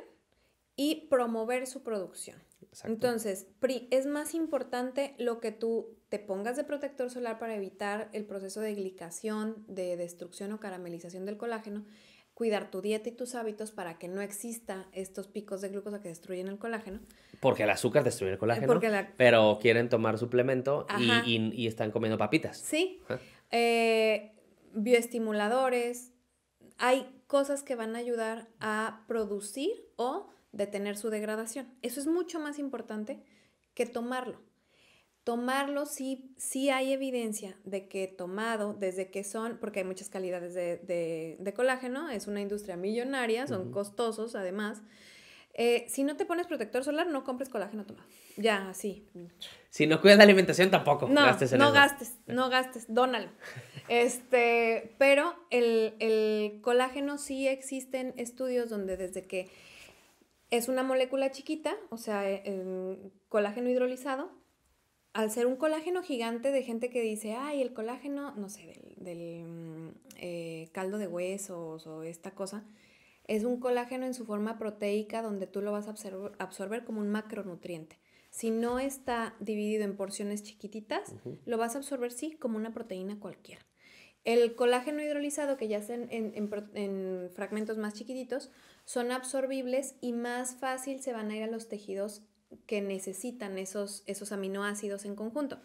y promover su producción. Entonces, Entonces, es más importante lo que tú te pongas de protector solar para evitar el proceso de glicación, de destrucción o caramelización del colágeno cuidar tu dieta y tus hábitos para que no exista estos picos de glucosa que destruyen el colágeno. Porque el azúcar destruye el colágeno, pero quieren tomar suplemento y, están comiendo papitas. Sí, eh, bioestimuladores, hay cosas que van a ayudar a producir o detener su degradación. Eso es mucho más importante que tomarlo. Tomarlo sí, sí hay evidencia de que tomado desde que son, porque hay muchas calidades de, colágeno, es una industria millonaria, son costosos además. Eh, si no te pones protector solar, no compres colágeno tomado. Ya, sí. Si no cuidas la alimentación, tampoco. No, gastes no gastes, no gastes, dónalo. este, pero el, colágeno sí existen estudios donde desde que es una molécula chiquita, o sea, colágeno hidrolizado, al ser un colágeno gigante de gente que dice, ay, el colágeno, no sé, del, mm, eh, caldo de huesos o esta cosa, es un colágeno en su forma proteica donde tú lo vas a absorber, como un macronutriente. Si no está dividido en porciones chiquititas, lo vas a absorber, sí, como una proteína cualquiera. El colágeno hidrolizado, que ya está en, en fragmentos más chiquititos, son absorbibles y más fácil se van a ir a los tejidos que necesitan esos, esos aminoácidos en conjunto.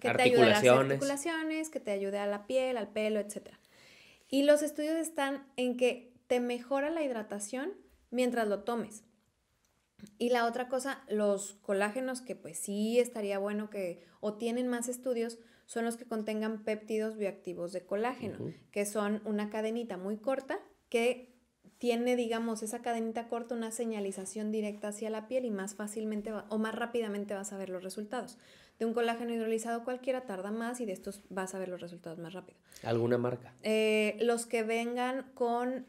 Que te ayude a las articulaciones, que te ayude a la piel, al pelo, etc. Y los estudios están en que te mejora la hidratación mientras lo tomes. Y la otra cosa, los colágenos que pues sí estaría bueno que o tienen más estudios, son los que contengan péptidos bioactivos de colágeno, que son una cadenita muy corta que tiene, digamos, esa cadenita corta una señalización directa hacia la piel y más fácilmente o más rápidamente vas a ver los resultados. De un colágeno hidrolizado cualquiera tarda más y de estos vas a ver los resultados más rápido. ¿Alguna marca? Eh, los que vengan con,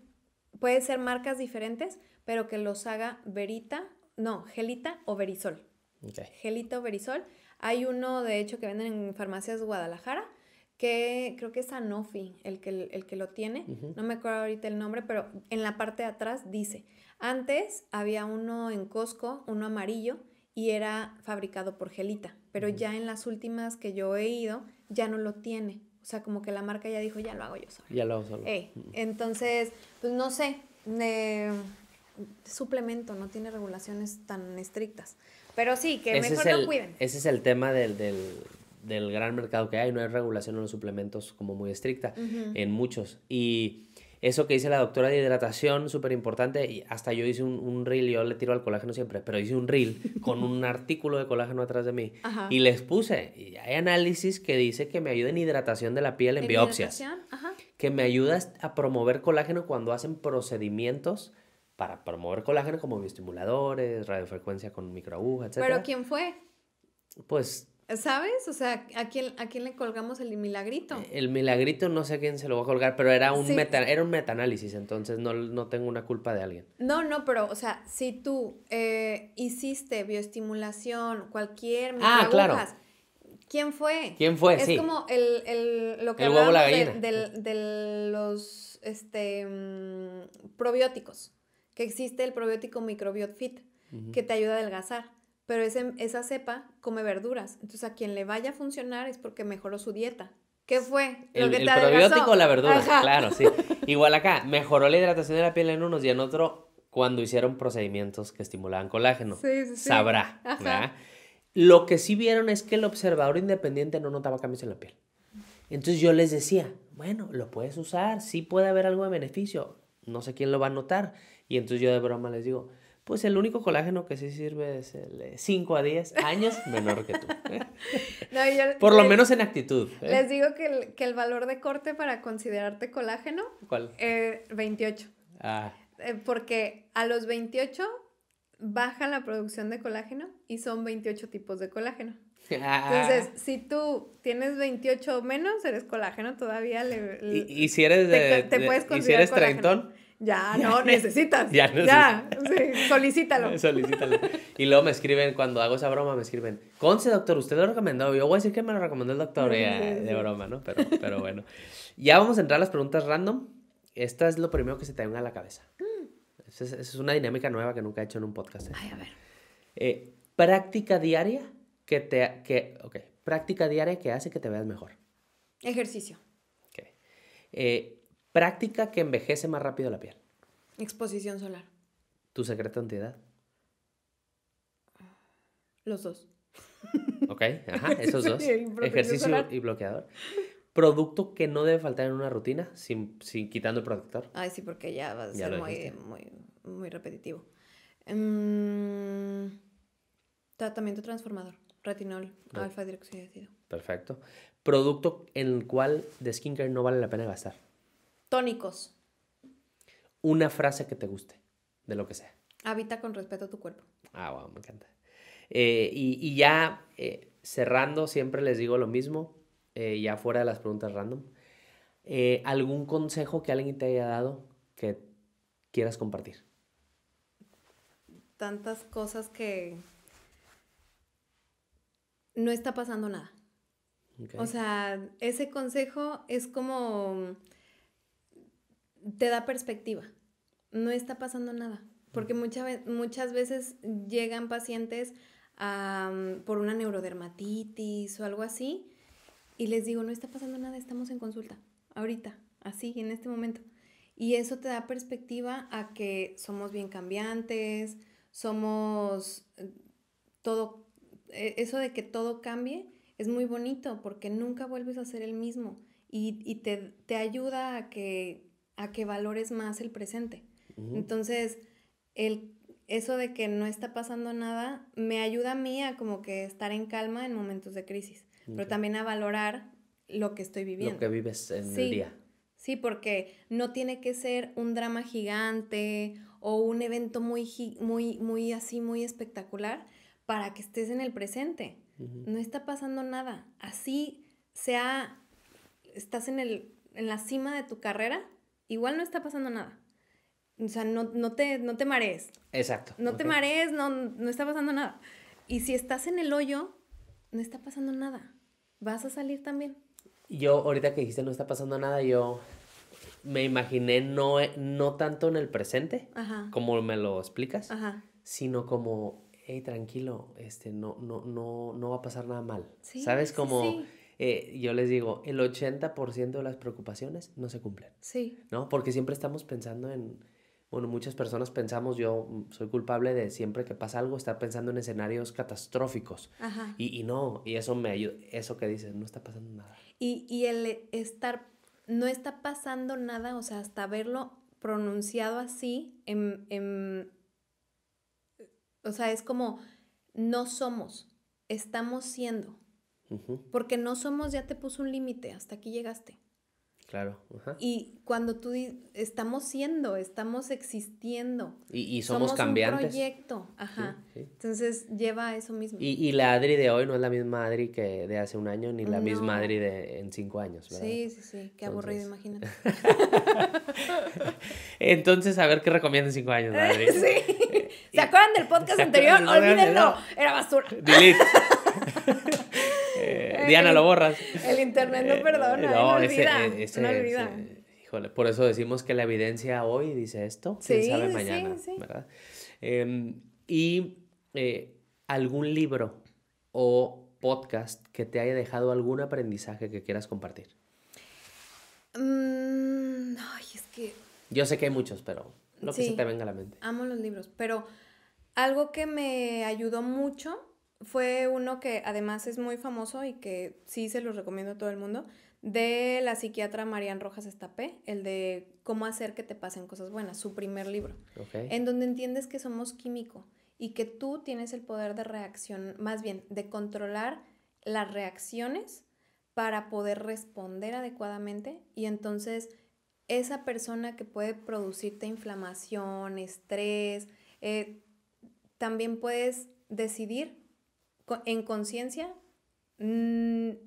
pueden ser marcas diferentes, pero que los haga verita, no, gelita o verisol. Gelita o verisol. Hay uno, de hecho, que venden en farmacias de Guadalajara que creo que es Sanofi el que, el que lo tiene, no me acuerdo ahorita el nombre, pero en la parte de atrás dice, antes había uno en Costco, uno amarillo, y era fabricado por Gelita, pero ya en las últimas que yo he ido, ya no lo tiene. O sea, como que la marca ya dijo, ya lo hago yo solo Ya lo hago solo. Entonces, pues no sé, eh, suplemento, no tiene regulaciones tan estrictas. Pero sí, que mejor lo cuiden. Ese es el tema del, del del gran mercado que hay, no hay regulación en los suplementos como muy estricta en muchos. Y eso que dice la doctora de hidratación, súper importante, y hasta yo hice un, reel, yo le tiro al colágeno siempre, pero hice un reel con un artículo de colágeno atrás de mí y les puse, y hay análisis que dice que me ayuda en hidratación de la piel en, biopsias, que me ayuda a promover colágeno cuando hacen procedimientos para promover colágeno como bioestimuladores, radiofrecuencia con microagujas, etc. ¿Pero quién fue? Pues ¿Sabes? O sea, ¿a quién, ¿a quién le colgamos el milagrito? Eh, el milagrito no sé a quién se lo va a colgar, pero era un, meta, era un metaanálisis, entonces no, no tengo una culpa de alguien. No, no, pero, o sea, si tú eh, hiciste bioestimulación, cualquier ah, claro. ¿quién fue? ¿Quién fue? Es como el, lo que el huevo, la De, los este, mm, probióticos, que existe el probiótico microbiot fit, que te ayuda a adelgazar pero esa cepa come verduras. Entonces a quien le vaya a funcionar es porque mejoró su dieta. ¿Qué fue? el, que te la verdura, claro, sí. Igual acá, mejoró la hidratación de la piel en unos y en otro cuando hicieron procedimientos que estimulaban colágeno. Sabrá. Lo que sí vieron es que el observador independiente no notaba cambios en la piel. Entonces yo les decía, bueno, lo puedes usar, sí puede haber algo de beneficio, no sé quién lo va a notar. Y entonces yo de broma les digo, pues el único colágeno que sí sirve es el 5 eh, a 10 años menor que tú. Por lo menos en actitud. ¿eh? Les digo que el, valor de corte para considerarte colágeno. ¿Cuál? Eh, 28. Ah. Eh, porque a los 28 baja la producción de colágeno y son 28 tipos de colágeno. Entonces, ah. si tú tienes 28 o menos, eres colágeno, todavía le... ¿Y, si eres de, te, ¿Y si Ya, no, necesitas. ya, solicítalo. solicítalo. Y luego me escriben, cuando hago esa broma, me escriben, conce, doctor, usted lo recomendó. Yo voy a decir que me lo recomendó el doctor, de broma, ¿no? Pero, bueno. Ya vamos a entrar a las preguntas random. Esta es lo primero que se te venga a la cabeza. Mm. Es, una dinámica nueva que nunca he hecho en un podcast. ¿eh? Ay, a ver. Eh, práctica diaria que te... Que, ok, práctica diaria que hace que te veas mejor. Ejercicio. Ok. Eh, Práctica que envejece más rápido la piel. Exposición solar. ¿Tu secreto edad. Los dos. Ok, ajá, esos dos. ejercicio y bloqueador. Producto que no debe faltar en una rutina sin, quitando el protector. Ay, sí, porque ya va a ser muy, repetitivo. Em, tratamiento transformador, retinol, alfa hidroxiácido. Perfecto. Producto en el cual de skincare no vale la pena gastar. Tónicos. Una frase que te guste, de lo que sea. Habita con respeto a tu cuerpo. Ah, wow, me encanta. Eh, y, ya eh, cerrando, siempre les digo lo mismo, eh, ya fuera de las preguntas random. ¿Algún consejo que alguien te haya dado que quieras compartir? Tantas cosas que no está pasando nada. O sea, ese consejo es como te da perspectiva. No está pasando nada. Porque muchas veces llegan pacientes por una neurodermatitis o algo así y les digo, no está pasando nada, estamos en consulta, ahorita, así, en este momento. Y eso te da perspectiva a que somos bien cambiantes, somos eh, todo, e-, eso de que todo cambie es muy bonito porque nunca vuelves a ser el mismo y, te, te ayuda a que a que valores más el presente. Entonces, el, eso de que no está pasando nada me ayuda a mí a como que estar en calma en momentos de crisis, pero también a valorar lo que estoy viviendo. Lo que vives en el día. Sí, porque no tiene que ser un drama gigante o un evento muy, muy, muy así, muy espectacular para que estés en el presente. No está pasando nada. Así sea, estás en, el, en la cima de tu carrera, igual no está pasando nada. O sea, no, te, no te marees. Exacto. No te marees, no, no está pasando nada. Y si estás en el hoyo, no está pasando nada. Vas a salir también. Yo, ahorita que dijiste no está pasando nada, yo me imaginé no, no tanto en el presente, como me lo explicas, sino como, hey, tranquilo, este, no, no, no, no va a pasar nada mal. ¿Sabes? Como... sí eh, yo les digo, el 80% de las preocupaciones no se cumplen. Sí. ¿No? Porque siempre estamos pensando en, bueno, muchas personas pensamos, yo soy culpable de siempre que pasa algo, estar pensando en escenarios catastróficos. Ajá. Y, no, y eso me ayuda, eso que dices, no está pasando nada. Y, el estar, no está pasando nada, o sea, hasta verlo pronunciado así, en, em, em, o sea, es como, no somos, estamos siendo. Porque no somos, ya te puso un límite, hasta aquí llegaste. Claro. Y cuando tú estamos siendo, estamos existiendo. Y, y somos, somos, Un proyecto, ajá. Entonces lleva eso mismo. Y, y, la Adri de hoy no es la misma Adri que de hace un año, ni la misma Adri de en cinco años, ¿verdad? Sí, sí, sí. Qué aburrido, imagínate. Entonces, a ver qué en cinco años, Adri. sí. ¿Se acuerdan del podcast anterior? Olvídenlo. Era basura. Delete. Diana, lo borras. El internet no eh, perdona, no, eh, no, olvida, eh, no olvida. híjole, por eso decimos que la evidencia hoy dice esto, quién sabe mañana, ¿verdad? Em, y algún libro o podcast que te haya dejado algún aprendizaje que quieras compartir. Mm, ay, es que... Yo sé que hay muchos, pero lo que se te venga a la mente. Amo los libros, pero algo que me ayudó mucho fue uno que además es muy famoso y que sí se los recomiendo a todo el mundo, de la psiquiatra Marian Rojas Estapé, el de Cómo hacer que te pasen cosas buenas, su primer libro, en donde entiendes que somos químico y que tú tienes el poder de reacción, más bien, de controlar las reacciones para poder responder adecuadamente y entonces esa persona que puede producirte inflamación, estrés, eh, también puedes decidir en conciencia, no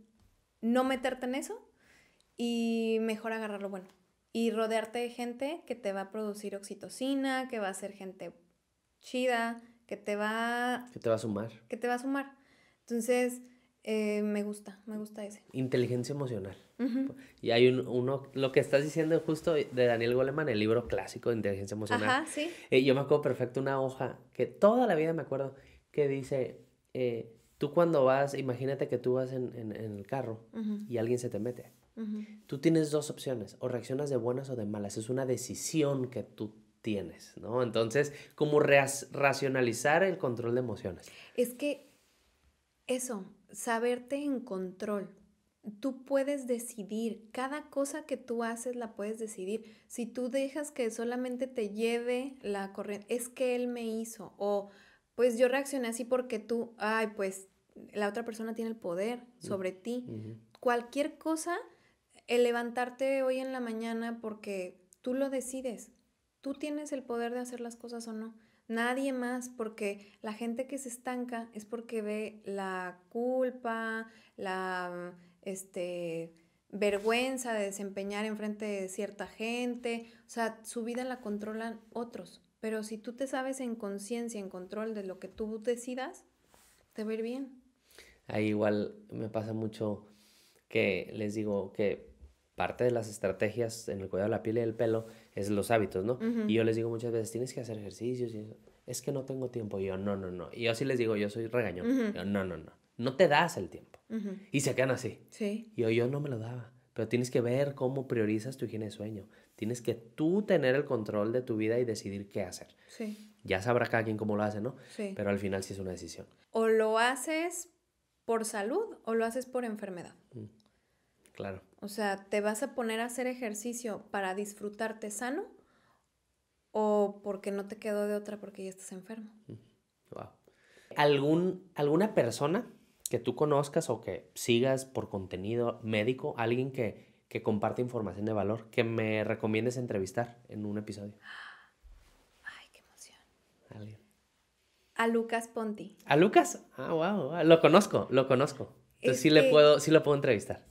meterte en eso y mejor agarrarlo bueno. Y rodearte de gente que te va a producir oxitocina, que va a ser gente chida, que te va... Que te va a sumar. Que te va a sumar. Entonces, eh, me gusta, me gusta ese. Inteligencia emocional. Y hay uno, lo que estás diciendo justo de Daniel Goleman, el libro clásico de inteligencia emocional. Ajá, sí. Eh, yo me acuerdo perfecto una hoja que toda la vida me acuerdo que dice, eh, tú cuando vas, imagínate que tú vas en, el carro y alguien se te mete. Tú tienes dos opciones, o reaccionas de buenas o de malas, es una decisión que tú tienes, ¿no? Entonces, ¿cómo racionalizar el control de emociones. Es que eso, saberte en control. Tú puedes decidir, cada cosa que tú haces la puedes decidir. Si tú dejas que solamente te lleve la corriente, es que él me hizo o pues yo reaccioné así porque tú, ay, pues la otra persona tiene el poder mm, sobre ti. Cualquier cosa, el levantarte hoy en la mañana porque tú lo decides, tú tienes el poder de hacer las cosas o no. Nadie más, porque la gente que se estanca es porque ve la culpa, la este, vergüenza de desempeñar en frente de cierta gente. O sea, su vida la controlan otros. Pero si tú te sabes en conciencia, en control de lo que tú decidas, te va a ir bien. Ahí igual me pasa mucho que les digo que parte de las estrategias en el cuidado de la piel y del pelo es los hábitos, ¿no? Y yo les digo muchas veces, tienes que hacer ejercicios Es que no tengo tiempo. Y yo, no, no, no. Y yo sí les digo, yo soy regañón. no, no, no. No te das el tiempo. Y se quedan así. Sí. Y yo, yo no me lo daba. Pero tienes que ver cómo priorizas tu higiene de sueño. Tienes que tú tener el control de tu vida y decidir qué hacer. Sí. Ya sabrá cada quien cómo lo hace, ¿no? Sí. Pero al final sí es una decisión. O lo haces por salud o lo haces por enfermedad. Mm, claro. O sea, ¿te vas a poner a hacer ejercicio para disfrutarte sano o porque no te quedó de otra porque ya estás enfermo? Wow. Mm, ¿Algún, ¿Alguna persona que tú conozcas o que sigas por contenido médico, alguien que que comparte información de valor, que me recomiendes entrevistar en un episodio. Ay, qué emoción. A Lucas Ponti. ¿A Lucas? Ah, wow. Lo conozco, lo conozco. Entonces sí le puedo, sí lo puedo entrevistar.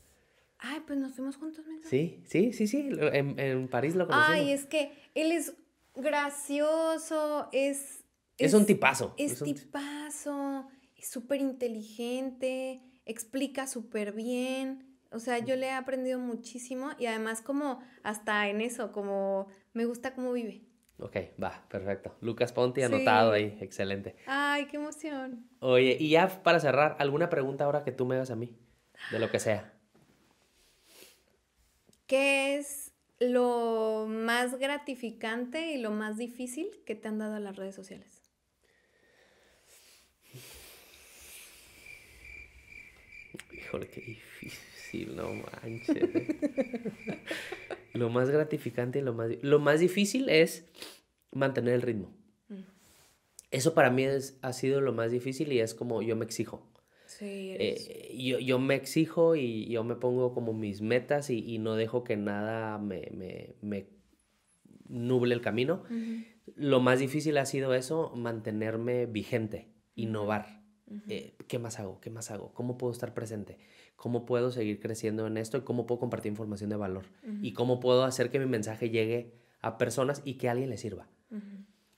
Ay, pues nos fuimos juntos, Sí, sí, sí, sí. En, París lo conocimos. Ay, es que él es gracioso, es. Es, un tipazo. Es, tipazo, es súper inteligente, explica súper bien o sea, yo le he aprendido muchísimo y además como hasta en eso, como me gusta cómo vive. Ok, va, perfecto. Lucas Ponti anotado ahí, excelente. Ay, qué emoción. Oye, y ya para cerrar, ¿alguna pregunta ahora que tú me hagas a mí? De lo que sea. ¿Qué es lo más gratificante y lo más difícil que te han dado las redes sociales? Híjole, qué difícil no ¿eh? lo más gratificante y lo más, difícil es mantener el ritmo. Mm. Eso para mí ha sido lo más difícil y es como yo me exijo. Eh, yo, me exijo y yo me pongo como mis metas y, no dejo que nada me, me, nuble el camino. Lo más difícil ha sido eso, mantenerme vigente, innovar. Eh, ¿Qué más hago? ¿Qué más hago? ¿Cómo puedo estar presente? cómo puedo seguir creciendo en esto y cómo puedo compartir información de valor y cómo puedo hacer que mi mensaje llegue a personas y que a alguien le sirva.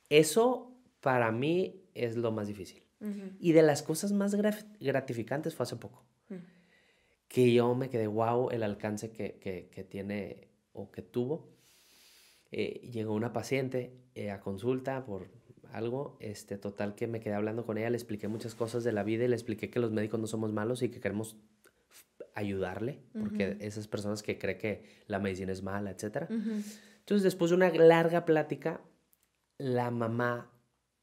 Eso para mí es lo más difícil. Y de las cosas más gratificantes fue hace poco, que yo me quedé wow el alcance que, que, tiene o que tuvo. Eh, llegó una paciente eh, a consulta por algo, este, total que me quedé hablando con ella, le expliqué muchas cosas de la vida y le expliqué que los médicos no somos malos y que queremos ayudarle, porque esas personas que creen que la medicina es mala, etc. Entonces, después de una larga plática, la mamá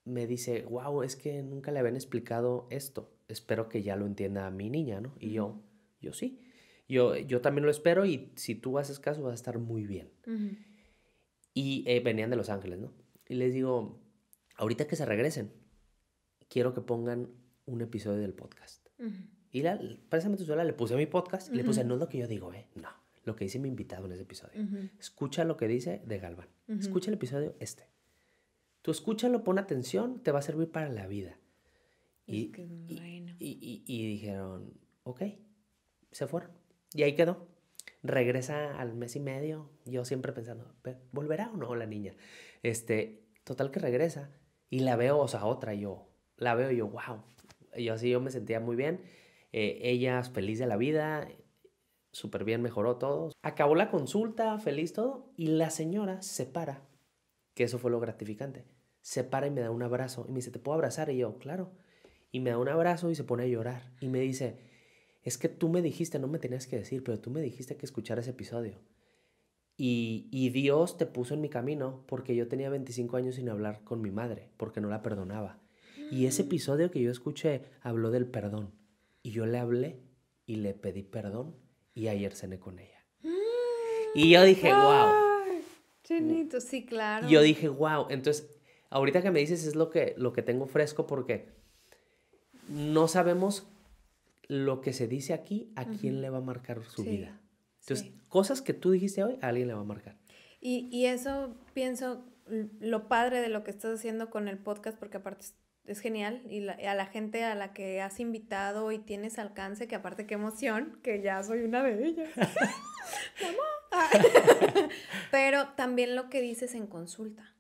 me dice, wow, es que nunca le habían explicado esto, espero que ya lo entienda mi niña, ¿no? Y yo, yo sí, yo, yo también lo espero y si tú haces caso vas a estar muy bien. Y eh, venían de Los Ángeles, ¿no? Y les digo, ahorita que se regresen, quiero que pongan un episodio del podcast. Y la, precisamente sola le puse a mi podcast y le puse, no es lo que yo digo, ¿eh? No, lo que dice mi invitado en ese episodio. Escucha lo que dice de Galván. Escucha el episodio este. Tú escúchalo, pon atención, te va a servir para la vida. Y, y, y, y dijeron, ok, se fueron. Y ahí quedó. Regresa al mes y medio, yo siempre pensando, ¿volverá o no la niña? Este, total que regresa y la veo, o sea, otra yo, la veo y yo, wow. Yo así yo me sentía muy bien ella eh, ellas feliz de la vida, súper bien, mejoró todo. Acabó la consulta, feliz todo, y la señora se para, que eso fue lo gratificante. Se para y me da un abrazo y me dice, ¿te puedo abrazar? Y yo, claro. Y me da un abrazo y se pone a llorar. Y me dice, es que tú me dijiste, no me tenías que decir, pero tú me dijiste que escuchara ese episodio. Y, y Dios te puso en mi camino porque yo tenía 25 años sin hablar con mi madre, porque no la perdonaba. Y ese mm. episodio que yo escuché habló del perdón. Y yo le hablé y le pedí perdón y ayer cené con ella. Mm, y yo dije, wow. Chenito, sí, claro. Yo dije, wow. Entonces, ahorita que me dices es lo que, lo que tengo fresco porque no sabemos lo que se dice aquí, a quién le va a marcar su vida. Entonces, cosas que tú dijiste hoy, a alguien le va a marcar. Y, y eso pienso lo padre de lo que estás haciendo con el podcast, porque aparte es genial y, a la gente a la que has invitado y tienes alcance, que aparte qué emoción, que ya soy una de ellas. Pero también lo que dices en consulta.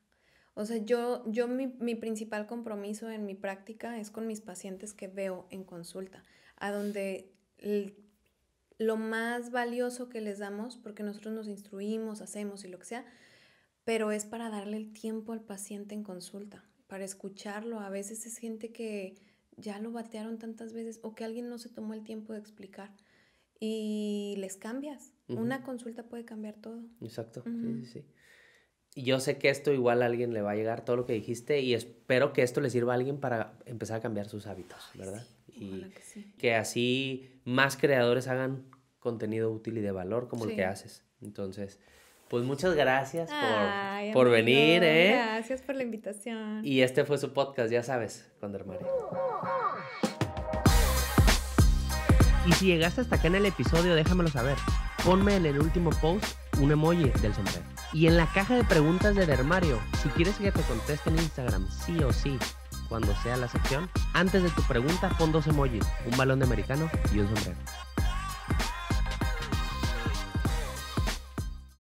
O sea, yo, yo mi, mi, principal compromiso en mi práctica es con mis pacientes que veo en consulta, a donde lo más valioso que les damos, porque nosotros nos instruimos, hacemos y lo que sea, pero es para darle el tiempo al paciente en consulta para escucharlo. A veces es gente que ya lo batearon tantas veces o que alguien no se tomó el tiempo de explicar y les cambias. Una consulta puede cambiar todo. Exacto, sí, sí, Yo sé que esto igual a alguien le va a llegar todo lo que dijiste y espero que esto le sirva a alguien para empezar a cambiar sus hábitos, ¿verdad? y que, que, así más creadores hagan contenido útil y de valor como el que haces. Entonces, pues muchas gracias por, venir, ¿eh? Gracias por la invitación. Y este fue su podcast, ya sabes, con Dermario. Y si llegaste hasta acá en el episodio, déjamelo saber. Ponme en el último post un emoji del sombrero. Y en la caja de preguntas de Dermario, si quieres que te conteste en Instagram, sí o sí, cuando sea la sección, antes de tu pregunta pon dos emojis, un balón de americano y un sombrero.